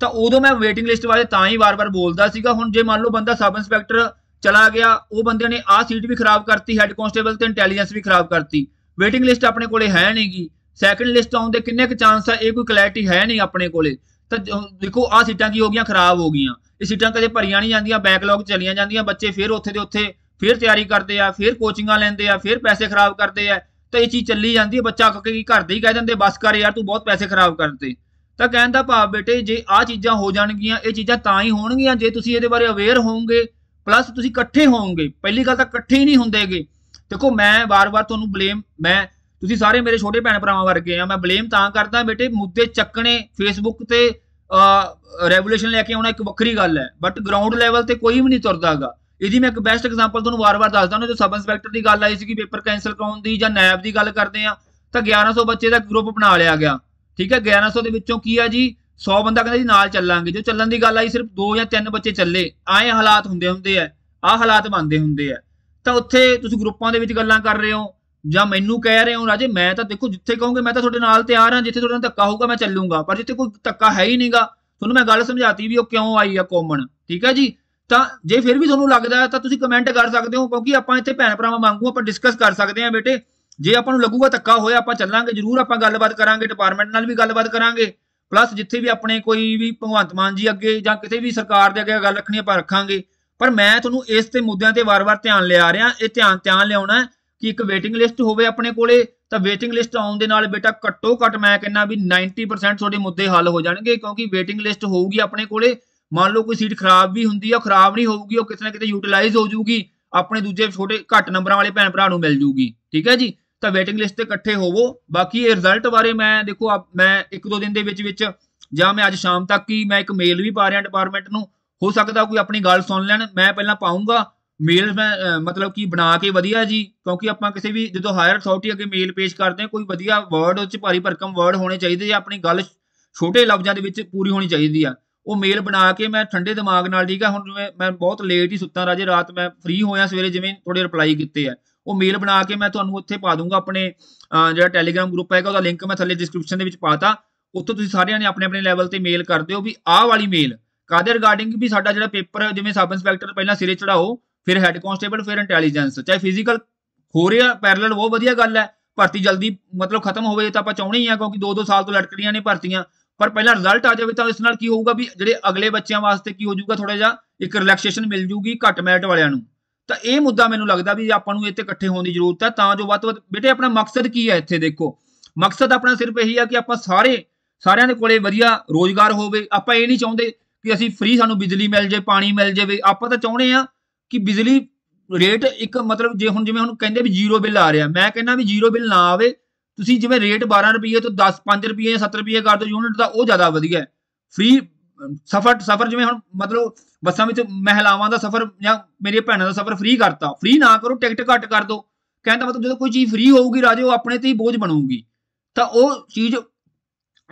A: ਤਾਂ ਉਦੋਂ ਮੈਂ ਵੇਟਿੰਗ ਲਿਸਟ ਵਾਲੇ ਤਾਂ ਹੀ ਵਾਰ-ਵਾਰ ਬੋਲਦਾ ਸੀਗਾ ਹੁਣ ਜੇ ਮੰਨ ਲਓ ਬੰਦਾ ਸਬ ਇੰਸਪੈਕਟਰ ਚਲਾ ਗਿਆ ਉਹ ਬੰਦੇ ਨੇ ਆਹ ਸੀਟ ਵੀ ਖਰਾਬ ਕਰਤੀ ਹੈੱਡ ਕਨਸਟੇਬਲ ਤੇ ਇੰਟੈਲੀਜੈਂਸ ਵੀ ਖਰਾਬ ਕਰਤੀ ਵੇਟਿੰਗ ਲਿਸਟ ਆਪਣੇ ਕੋਲੇ ਹੈ ਨਹੀਂਗੀ ਸੈਕੰਡ ਲਿਸਟ ਆਉਣ ਦੇ ਕਿੰਨੇ ਕੁ ਚਾਂਸ ਆ ਇਹ ਕੋਈ ਕਲੈਰਿਟੀ ਹੈ ਨਹੀਂ ਆਪਣੇ ਕੋਲੇ ਤਾਂ ਦੇਖੋ ਆ ਸੀਟਾਂ ਕੀ ਹੋ ਗਈਆਂ ਖਰਾਬ ਹੋ ਗਈਆਂ ਇਹ ਸੀਟਾਂ ਕਦੇ ਭਰੀਆਂ ਨਹੀਂ ਜਾਂਦੀਆਂ ਬੈਕਲੌਗ ਚਲੀਆਂ ਜਾਂਦੀਆਂ ਬੱਚੇ ਫਿਰ ਉੱਥੇ ਦੇ ਉੱਥੇ ਫਿਰ ਤਿਆਰੀ ਕਰਦੇ ਆ ਫਿਰ ਕੋਚਿੰਗਾਂ ਲੈਂਦੇ ਆ ਫਿਰ ਪੈਸੇ ਖਰਾਬ ਕਰਦੇ ਆ ਤਾਂ ਇਹ ਚੀਜ਼ ਚੱਲੀ ਜਾਂਦੀ ਹੈ ਬੱਚਾ ਕਿ ਘਰ ਦੇ ਹੀ ਕਹਿ ਦਿੰਦੇ ਬਸ ਕਰ ਯਾਰ ਤੂੰ ਬਹੁਤ ਪੈਸੇ ਖਰਾਬ ਕਰਦੇ ਤਾਂ ਕਹਿਣ ਦਾ ਭਾਵ ਬੇਟੇ ਜੇ ਆ ਚੀਜ਼ਾਂ ਹੋ ਜਾਣਗੀਆਂ ਇਹ ਚੀਜ਼ਾਂ ਤਾਂ ਹੀ ਹੋਣਗੀਆਂ ਜੇ ਤੁਸੀਂ ਇਹਦੇ ਬਾਰੇ ਅਵੇਅਰ ਹੋਵੋਗੇ ਪਲੱਸ ਤੁਸੀਂ ਇਕੱਠੇ ਹੋਵੋਗੇ ਪਹਿਲੀ ਗੱਲ ਤਾਂ ਇਕੱਠੇ ਹੀ ਨਹੀਂ ਹੁੰਦੇਗੇ ਦੇਖੋ ਮੈਂ ਵਾਰ-ਵਾਰ ਤੁਹਾਨੂੰ ਬਲੇਮ ਮੈਂ ਤੁਸੀਂ ਸਾਰੇ ਮੇਰੇ ਛੋਟੇ ਭੈਣ ਭਰਾਵਾਂ ਵਰਗੇ ਆ ਮੈਂ ਬਲੇਮ ਤਾਂ ਕਰਦਾ ਬੇਟੇ ਮੁੱਦੇ ਚੱਕਣੇ ਫੇਸਬੁੱਕ ਤੇ ਰੈਗੂਲੇਸ਼ਨ ਲੈ ਕੇ ਆਉਣਾ ਇੱਕ ਵੱਖਰੀ ਗੱਲ ਹੈ ਬਟ ਗਰਾਊਂਡ ਲੈਵਲ ਤੇ ਕੋਈ ਵੀ ਨਹੀਂ ਤੁਰਦਾਗਾ ਇਹਦੀ ਮੈਂ ਇੱਕ ਬੈਸਟ ਐਗਜ਼ਾਮਪਲ ਤੁਹਾਨੂੰ ਵਾਰ-ਵਾਰ ਦੱਸਦਾ ਹਾਂ ਜੋ ਸਬ ਇੰਸਪੈਕਟਰ ਦੀ ਗੱਲ ਆਈ ਸੀ ਕਿ ਪੇਪਰ ਕੈਨਸਲ ਕਰਾਉਣ ਦੀ ਜਾਂ ਨੈਬ ਦੀ ਗੱਲ ਕਰਦੇ ਆ ਤਾਂ 1100 ਬੱਚੇ ਦਾ ਗਰੁੱਪ ਬਣਾ ਲਿਆ ਗਿਆ ਠੀਕ ਹੈ 1100 ਦੇ ਵਿੱਚੋਂ ਕੀ ਆ ਜੀ 100 ਬੰਦਾ ਕਹਿੰਦਾ ਜੀ ਨਾਲ ਚੱਲਾਂਗੇ ਜੋ ਚੱਲਣ ਦੀ ਗੱਲ ਆਈ ਸਿਰਫ 2 ਜਾਂ 3 ਬੱਚੇ ਚੱਲੇ ਆਏ ਹਾਲਾਤ ਹੁੰਦੇ ਹੁੰਦੇ ਆ ਆ ਹਾਲਾਤ ਬਣਦੇ ਹੁੰਦੇ ਆ ਤਾਂ ਉੱਥੇ ਤੁਸੀਂ ਗਰੁੱਪਾਂ ਦੇ ਵਿੱਚ ਗੱਲਾਂ ਕਰ ਰਹੇ ਹੋ ਜਾਂ ਮੈਨੂੰ ਕਹਿ ਰਹੇ ਹੋ ਰਾਜੇ ਮੈਂ ਤਾਂ ਦੇਖੋ ਜਿੱਥੇ ਕਹੋਗੇ ਮੈਂ ਤਾਂ ਤੁਹਾਡੇ ਨਾਲ ਤਿਆਰ ਹਾਂ ਜਿੱਥੇ ਤੁਹਾਡੇ ਨਾਲ ਧੱਕਾ ਹੋਊਗਾ ਮੈਂ ਚੱਲੂਗਾ ਪਰ ਜਿੱਥੇ ਕੋਈ ਧੱਕਾ ਹੈ ਹੀ ਨਹੀਂਗਾ ਤੁਹਾਨੂੰ ਮੈਂ ਗੱਲ ਸਮਝਾਤੀ ਵੀ ਉਹ ਕਿਉਂ ਆਈ ਆ ਕਾਮਨ ਠੀਕ ਹੈ ਜੀ ਤਾਂ ਜੇ ਫਿਰ ਵੀ ਤੁਹਾਨੂੰ ਲੱਗਦਾ ਹੈ ਤਾਂ ਤੁਸੀਂ ਕਮੈਂਟ ਕਰ ਸਕਦੇ ਹੋ ਕਿਉਂਕਿ ਆਪਾਂ ਇੱਥੇ ਭੈਣ ਭਰਾਵਾਂ ਵਾਂਗੂ ਆਪਾਂ ਡਿਸਕਸ ਕਰ ਸਕਦੇ ਹਾਂ ਬੇਟੇ ਜੇ ਆਪਾਂ ਨੂੰ ਲੱਗੂਗਾ ਧੱਕਾ ਹੋਇਆ ਆਪਾਂ ਚੱਲਾਂਗੇ ਜ਼ਰੂਰ ਆਪਾਂ ਗੱਲਬਾਤ ਕਰਾਂਗੇ ਡਿਪਾਰਟਮੈਂਟ ਨਾਲ ਵੀ ਗੱਲਬਾਤ ਕਰਾਂਗੇ ਪਲੱਸ ਜਿੱਥੇ ਵੀ ਆਪਣੇ ਕੋਈ ਵੀ ਭਗਵੰਤ ਮਾਨ ਜੀ ਅੱਗੇ ਜਾਂ ਕਿਤੇ ਵੀ ਸਰਕਾਰ ਦੇ ਅੱਗੇ ਗੱਲ ਰੱਖਣੀ ਆਪਾਂ ਰੱਖਾਂਗੇ ਪਰ ਮੈਂ ਤੁਹਾਨੂੰ ਇਸ ਤੇ ਮੁੱਦਿਆਂ ਤੇ ਵਾਰ-ਵਾਰ ਧਿਆਨ ਲਿਆ ਰਿਹਾ ਇਹ ਧਿਆਨ ਧਿਆਨ ਲਿਆਉਣਾ ਕਿ ਇੱਕ ਵੇਟਿੰਗ ਲਿਸਟ ਹੋਵੇ ਆਪਣੇ ਕੋਲੇ ਤਾਂ ਵੇਟਿੰਗ ਲਿਸਟ ਆਉਣ ਦੇ ਨਾਲ ਬੇਟਾ ਘੱਟੋ ਘੱਟ ਮੈਂ ਕਹਿੰਨਾ ਵੀ 90% ਤੁਹਾਡੇ ਮੁੱਦੇ ਹੱਲ ਹੋ ਜਾਣਗੇ ਕਿਉਂਕਿ ਵੇਟਿੰਗ ਲਿਸਟ ਹੋਊਗੀ ਆਪਣੇ ਕੋਲੇ ਮੰਨ ਲਓ ਕੋਈ ਸੀਟ ਖਰਾਬ ਵੀ ਹੁੰਦੀ ਆ ਖਰਾਬ ਨਹੀਂ ਹੋਊਗੀ ਉਹ ਕਿਤੇ ਨਾ ਕਿਤੇ ਯੂਟਿਲਾਈਜ਼ ਹੋ ਜਾਊਗੀ ਆਪਣੇ ਦੂਜੇ ਛੋਟੇ ਘੱਟ ਨੰਬਰਾਂ ਵਾਲੇ ਭੈਣ ਭਰਾ ਨੂੰ ਮਿਲ ਜਾਊਗੀ ਠੀਕ ਹੈ ਜੀ ਤਾਂ ਵੇਟਿੰਗ ਲਿਸਟ ਤੇ ਇਕੱਠੇ ਹੋਵੋ ਬਾਕੀ ਇਹ ਰਿਜ਼ਲਟ ਬਾਰੇ ਮੈਂ ਦੇਖੋ ਮੈਂ ਇੱਕ ਦੋ ਦਿਨ ਦੇ ਵਿੱਚ ਵਿੱਚ ਜਾਂ ਮੈਂ ਅੱਜ ਸ਼ਾਮ ਤੱਕ ਹੀ ਮੈਂ ਇੱਕ ਮੇਲ ਵੀ ਪਾ ਰਿਹਾ ਡਿਪਾਰਟਮੈਂਟ ਨੂੰ ਹੋ ਸਕਦਾ ਕੋਈ ਆਪਣੀ ਗੱਲ ਸੁਣ ਲੈਣ ਮੈਂ ਪਹਿਲਾਂ ਪਾਉਂਗਾ ਮੇਲ ਮੈਂ ਮਤਲਬ ਕਿ ਬਣਾ ਕੇ ਵਧੀਆ ਜੀ ਕਿਉਂਕਿ ਆਪਾਂ ਕਿਸੇ ਵੀ ਜਦੋਂ ਹਾਇਰ ਅਥਾਰਟੀ ਅੱਗੇ ਮੇਲ ਪੇਸ਼ ਕਰਦੇ ਆ ਕੋਈ ਵਧੀਆ ਵਰਡ ਉਹ ਚ ਭਾਰੀ ਭਰਕਮ ਵਰਡ ਹੋਣੇ ਚਾਹੀਦੇ ਜਾਂ ਆਪਣੀ ਗੱਲ ਛੋਟੇ ਲਫ਼ਜ਼ਾਂ ਦੇ ਵਿੱਚ ਪੂਰੀ ਹੋਣੀ ਚਾਹੀਦੀ ਆ ਉਹ ਮੇਲ ਬਣਾ ਕੇ ਮੈਂ ਠੰਡੇ ਦਿਮਾਗ ਨਾਲ ਠੀਕ ਆ ਹੁਣ ਜਿਵੇਂ ਮੈਂ ਬਹੁਤ ਲੇਟ ਹੀ ਸੁੱਤਾ ਰਾਜੇ ਰਾਤ ਮੈਂ ਫ੍ਰੀ ਹੋਇਆ ਸਵੇਰੇ ਜਿਵੇਂ ਥੋੜੇ ਰਿਪਲਾਈ ਕੀਤੇ ਆ ਉਹ ਮੇਲ ਬਣਾ ਕੇ ਮੈਂ ਤੁਹਾਨੂੰ ਉੱਥੇ ਪਾ ਦੂੰਗਾ ਆਪਣੇ ਜਿਹੜਾ ਟੈਲੀਗ੍ਰam ਗਰੁੱਪ ਹੈਗਾ ਉਹਦਾ ਲਿੰਕ ਮੈਂ ਥੱਲੇ ਡਿਸਕ੍ਰਿਪਸ਼ਨ ਦੇ ਵਿੱਚ ਪਾਤਾ ਉੱਥੋਂ ਤੁਸੀਂ ਸਾਰਿਆਂ ਨੇ ਆਪਣੇ ਆਪਣੇ ਲੈਵਲ ਤੇ ਮੇਲ ਕਰਦੇ ਹੋ ਵੀ ਆਹ ਵਾਲੀ ਮੇਲ ਕਾਦੇ ਰਿਗਾਰਡਿੰਗ ਵੀ ਸਾਡਾ ਜਿਹੜਾ ਪੇਪਰ ਜਿਵੇਂ ਸਬ ਇੰਸਪੈਕਟਰ ਪਹਿਲਾਂ ਸਿਰੇ ਚੜਾਓ ਫਿਰ ਹੈੱਡ ਕਾਂਸਟੇਬਲ ਫਿਰ ਇੰਟੈਲੀਜੈਂਸ ਚਾਹੇ ਫਿਜ਼ੀਕਲ ਹੋ ਰਿਹਾ ਪੈਰਲਲ ਉਹ ਵਧੀਆ ਗੱਲ ਹੈ ਭਰਤੀ ਜਲਦੀ ਮਤਲਬ ਖਤਮ ਹੋਵੇ ਤਾਂ ਆਪਾਂ ਚਾਹੁੰਦੇ ਹੀ ਆ ਕਿਉਂਕਿ 2-2 ਸਾਲ ਤੋਂ ਲਟਕ ਰਹੀਆਂ ਨੇ ਭਰਤੀਆਂ ਪਰ ਪਹਿਲਾਂ ਰਿਜ਼ਲਟ ਆ ਜਾਵੇ ਤਾਂ ਇਸ ਨਾਲ ਕੀ ਹੋਊਗਾ ਵੀ ਜਿਹੜੇ ਅਗਲੇ ਬੱਚਿਆਂ ਵਾਸਤੇ ਕੀ ਹੋ ਜਾਊਗਾ ਥੋੜਾ ਜਿਹਾ ਇੱਕ ਰਿਲੈਕਸੇਸ਼ਨ ਮਿਲ ਜੂਗੀ ਘੱਟ ਮੈਟ ਵਾਲਿਆਂ ਨੂੰ ਤਾਂ ਇਹ ਮੁੱਦਾ ਮੈਨੂੰ ਲੱਗਦਾ ਵੀ ਆਪਾਂ ਨੂੰ ਇੱਥੇ ਇਕੱਠੇ ਹੋਣ ਦੀ ਜ਼ਰੂਰਤ ਹੈ ਤਾਂ ਜੋ ਵੱਧ ਵੱਧ ਬੇਟੇ ਆਪਣਾ ਮਕਸਦ ਕੀ ਹੈ ਇੱਥੇ ਦੇਖੋ ਮਕਸਦ ਆਪਣਾ ਸਿਰਫ ਇਹੀ ਆ ਕਿ ਆਪਾਂ ਸਾਰੇ ਸਾਰਿਆਂ ਦੇ ਕੋਲੇ ਵਧੀਆ ਰੋਜ਼ਗਾਰ ਹੋਵੇ ਆਪਾਂ ਇਹ ਨਹੀਂ ਚਾਹੁੰਦੇ ਕਿ ਅਸੀਂ ਫ੍ਰੀ ਸਾਨੂੰ ਬਿਜਲੀ ਮਿਲ ਜੇ ਪਾਣੀ ਮਿਲ ਜਾਵੇ ਆਪਾਂ ਤਾਂ ਚਾਹੁੰਦੇ ਆ ਕਿ ਬਿਜਲੀ ਰੇਟ ਇੱਕ ਮਤਲਬ ਜੇ ਹੁਣ ਜਿਵੇਂ ਹੁਣ ਕਹਿੰਦੇ ਵੀ ਜ਼ੀਰੋ ਬਿੱਲ ਆ ਰਿਹਾ ਮੈਂ ਕਹਿੰਦਾ ਵੀ ਜ਼ੀਰੋ ਬਿੱਲ ਨਾ ਆਵੇ ਤੁਸੀਂ ਜਿਵੇਂ ਰੇਟ 12 ਰੁਪਏ ਤੋਂ 10 5 ਰੁਪਏ ਜਾਂ 7 ਰੁਪਏ ਕਰ ਦਿਓ ਯੂਨਿਟ ਦਾ ਉਹ ਜ਼ਿਆਦਾ ਵਧੀਆ ਹੈ ਫ੍ਰੀ ਸਫਰ ਸਫਰ ਜਿਵੇਂ ਹੁਣ ਮਤਲਬ ਬੱਸਾਂ ਵਿੱਚ ਮਹਿਲਾਵਾਂ ਦਾ ਸਫਰ ਜਾਂ ਮੇਰੀਆਂ ਭੈਣਾਂ ਦਾ ਸਫਰ ਫ੍ਰੀ ਕਰਤਾ ਫ੍ਰੀ ਨਾ ਕਰੋ ਟਿਕਟ ਘੱਟ ਕਰ ਦਿਓ ਕਹਿੰਦਾ ਮਤਲਬ ਜਦੋਂ ਕੋਈ ਚੀਜ਼ ਫ੍ਰੀ ਹੋਊਗੀ ਰਾਜੇ ਉਹ ਆਪਣੇ ਤੇ ਹੀ ਬੋਝ ਬਣੂਗੀ ਤਾਂ ਉਹ ਚੀਜ਼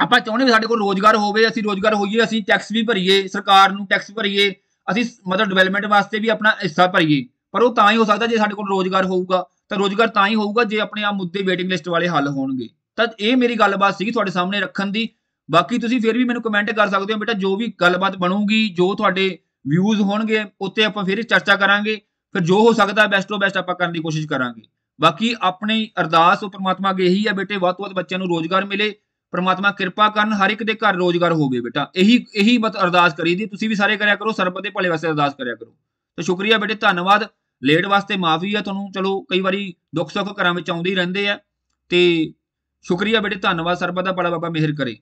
A: ਆਪਾਂ ਚਾਹੁੰਦੇ ਵੀ ਸਾਡੇ ਕੋਲ ਰੋਜ਼ਗਾਰ ਹੋਵੇ ਅਸੀਂ ਰੋਜ਼ਗਾਰ ਹੋਈਏ ਅਸੀਂ ਟੈਕਸ ਵੀ ਭਰੀਏ ਸਰਕਾਰ ਨੂੰ ਟੈਕਸ ਭਰੀਏ ਅਸੀਂ ਮਦਰ ਡਿਵੈਲਪਮੈਂਟ ਵਾਸਤੇ ਵੀ ਆਪਣਾ ਹਿੱਸਾ ਭਰੀਏ ਪਰ ਉਹ ਤਾਂ ਹੀ ਹੋ ਸਕਦਾ ਜੇ ਸਾਡੇ ਕੋਲ ਰੋਜ਼ਗਾਰ ਹੋਊਗਾ ਤਾਂ ਰੋਜ਼ਗਾਰ ਤਾਂ ਹੀ ਹੋਊਗਾ ਜੇ ਆਪਣੇ ਆ ਮੁੱਦੇ ਵੇਟਿੰਗ ਲਿਸਟ ਵਾਲੇ ਹੱਲ ਹੋਣਗੇ ਤਾਂ ਇਹ ਮੇਰੀ ਗੱਲਬਾਤ ਸੀਗੀ ਤੁਹਾਡੇ ਸਾਹਮਣੇ ਰੱਖਣ ਦੀ ਬਾਕੀ ਤੁਸੀਂ ਫਿਰ ਵੀ ਮੈਨੂੰ ਕਮੈਂਟ ਕਰ ਸਕਦੇ ਹੋ ਬੇਟਾ ਜੋ ਵੀ ਗੱਲਬਾਤ ਬਣੂਗੀ ਜੋ ਤੁਹਾਡੇ ਵਿਊਜ਼ ਹੋਣਗੇ ਉੱਤੇ ਆਪਾਂ ਫਿਰ ਚਰਚਾ ਕਰਾਂਗੇ ਫਿਰ ਜੋ ਹੋ ਸਕਦਾ ਬੈਸਟ ਤੋਂ ਬੈਸਟ ਆਪਾਂ ਕਰਨ ਦੀ ਕੋਸ਼ਿਸ਼ ਕਰਾਂਗੇ ਬਾਕੀ ਆਪਣੀ ਅਰਦਾਸ ਉਹ ਪ੍ਰਮਾਤਮਾ ਅੱਗੇ ਇਹੀ ਹੈ ਬੇਟੇ ਵੱਧ ਤੋਂ ਵੱਧ ਬੱਚਿਆਂ ਨੂੰ ਰੋਜ਼ਗਾਰ ਮਿਲੇ ਪਰਮਾਤਮਾ ਕਿਰਪਾ ਕਰਨ ਹਰ ਇੱਕ ਦੇ ਘਰ ਰੋਜ਼ਗਾਰ ਹੋਵੇ ਬੇਟਾ ਇਹੀ ਇਹੀ ਮਤ ਅਰਦਾਸ ਕਰੀ ਦੀ ਤੁਸੀਂ ਵੀ ਸਾਰੇ ਕਰਿਆ ਕਰੋ ਸਰਬਤ ਦੇ ਭਲੇ ਵਾਸਤੇ ਅਰਦਾਸ ਕਰਿਆ ਕਰੋ ਤਾਂ ਸ਼ੁਕਰੀਆ ਬੇਟੇ ਧੰਨਵਾਦ ਲੇਟ ਵਾਸਤੇ ਮਾਫੀ ਆ ਤੁਹਾਨੂੰ ਚਲੋ ਕਈ ਵਾਰੀ ਦੁੱਖ ਸੁੱਖ ਘਰਾਂ ਵਿੱਚ ਆਉਂਦੇ ਹੀ ਰਹਿੰਦੇ ਆ ਤੇ ਸ਼ੁਕਰੀਆ ਬੇਟੇ ਧੰਨਵਾਦ ਸਰਬਤ ਦਾ ਬੜਾ ਬਾਬਾ ਮਿਹਰ ਕਰੇ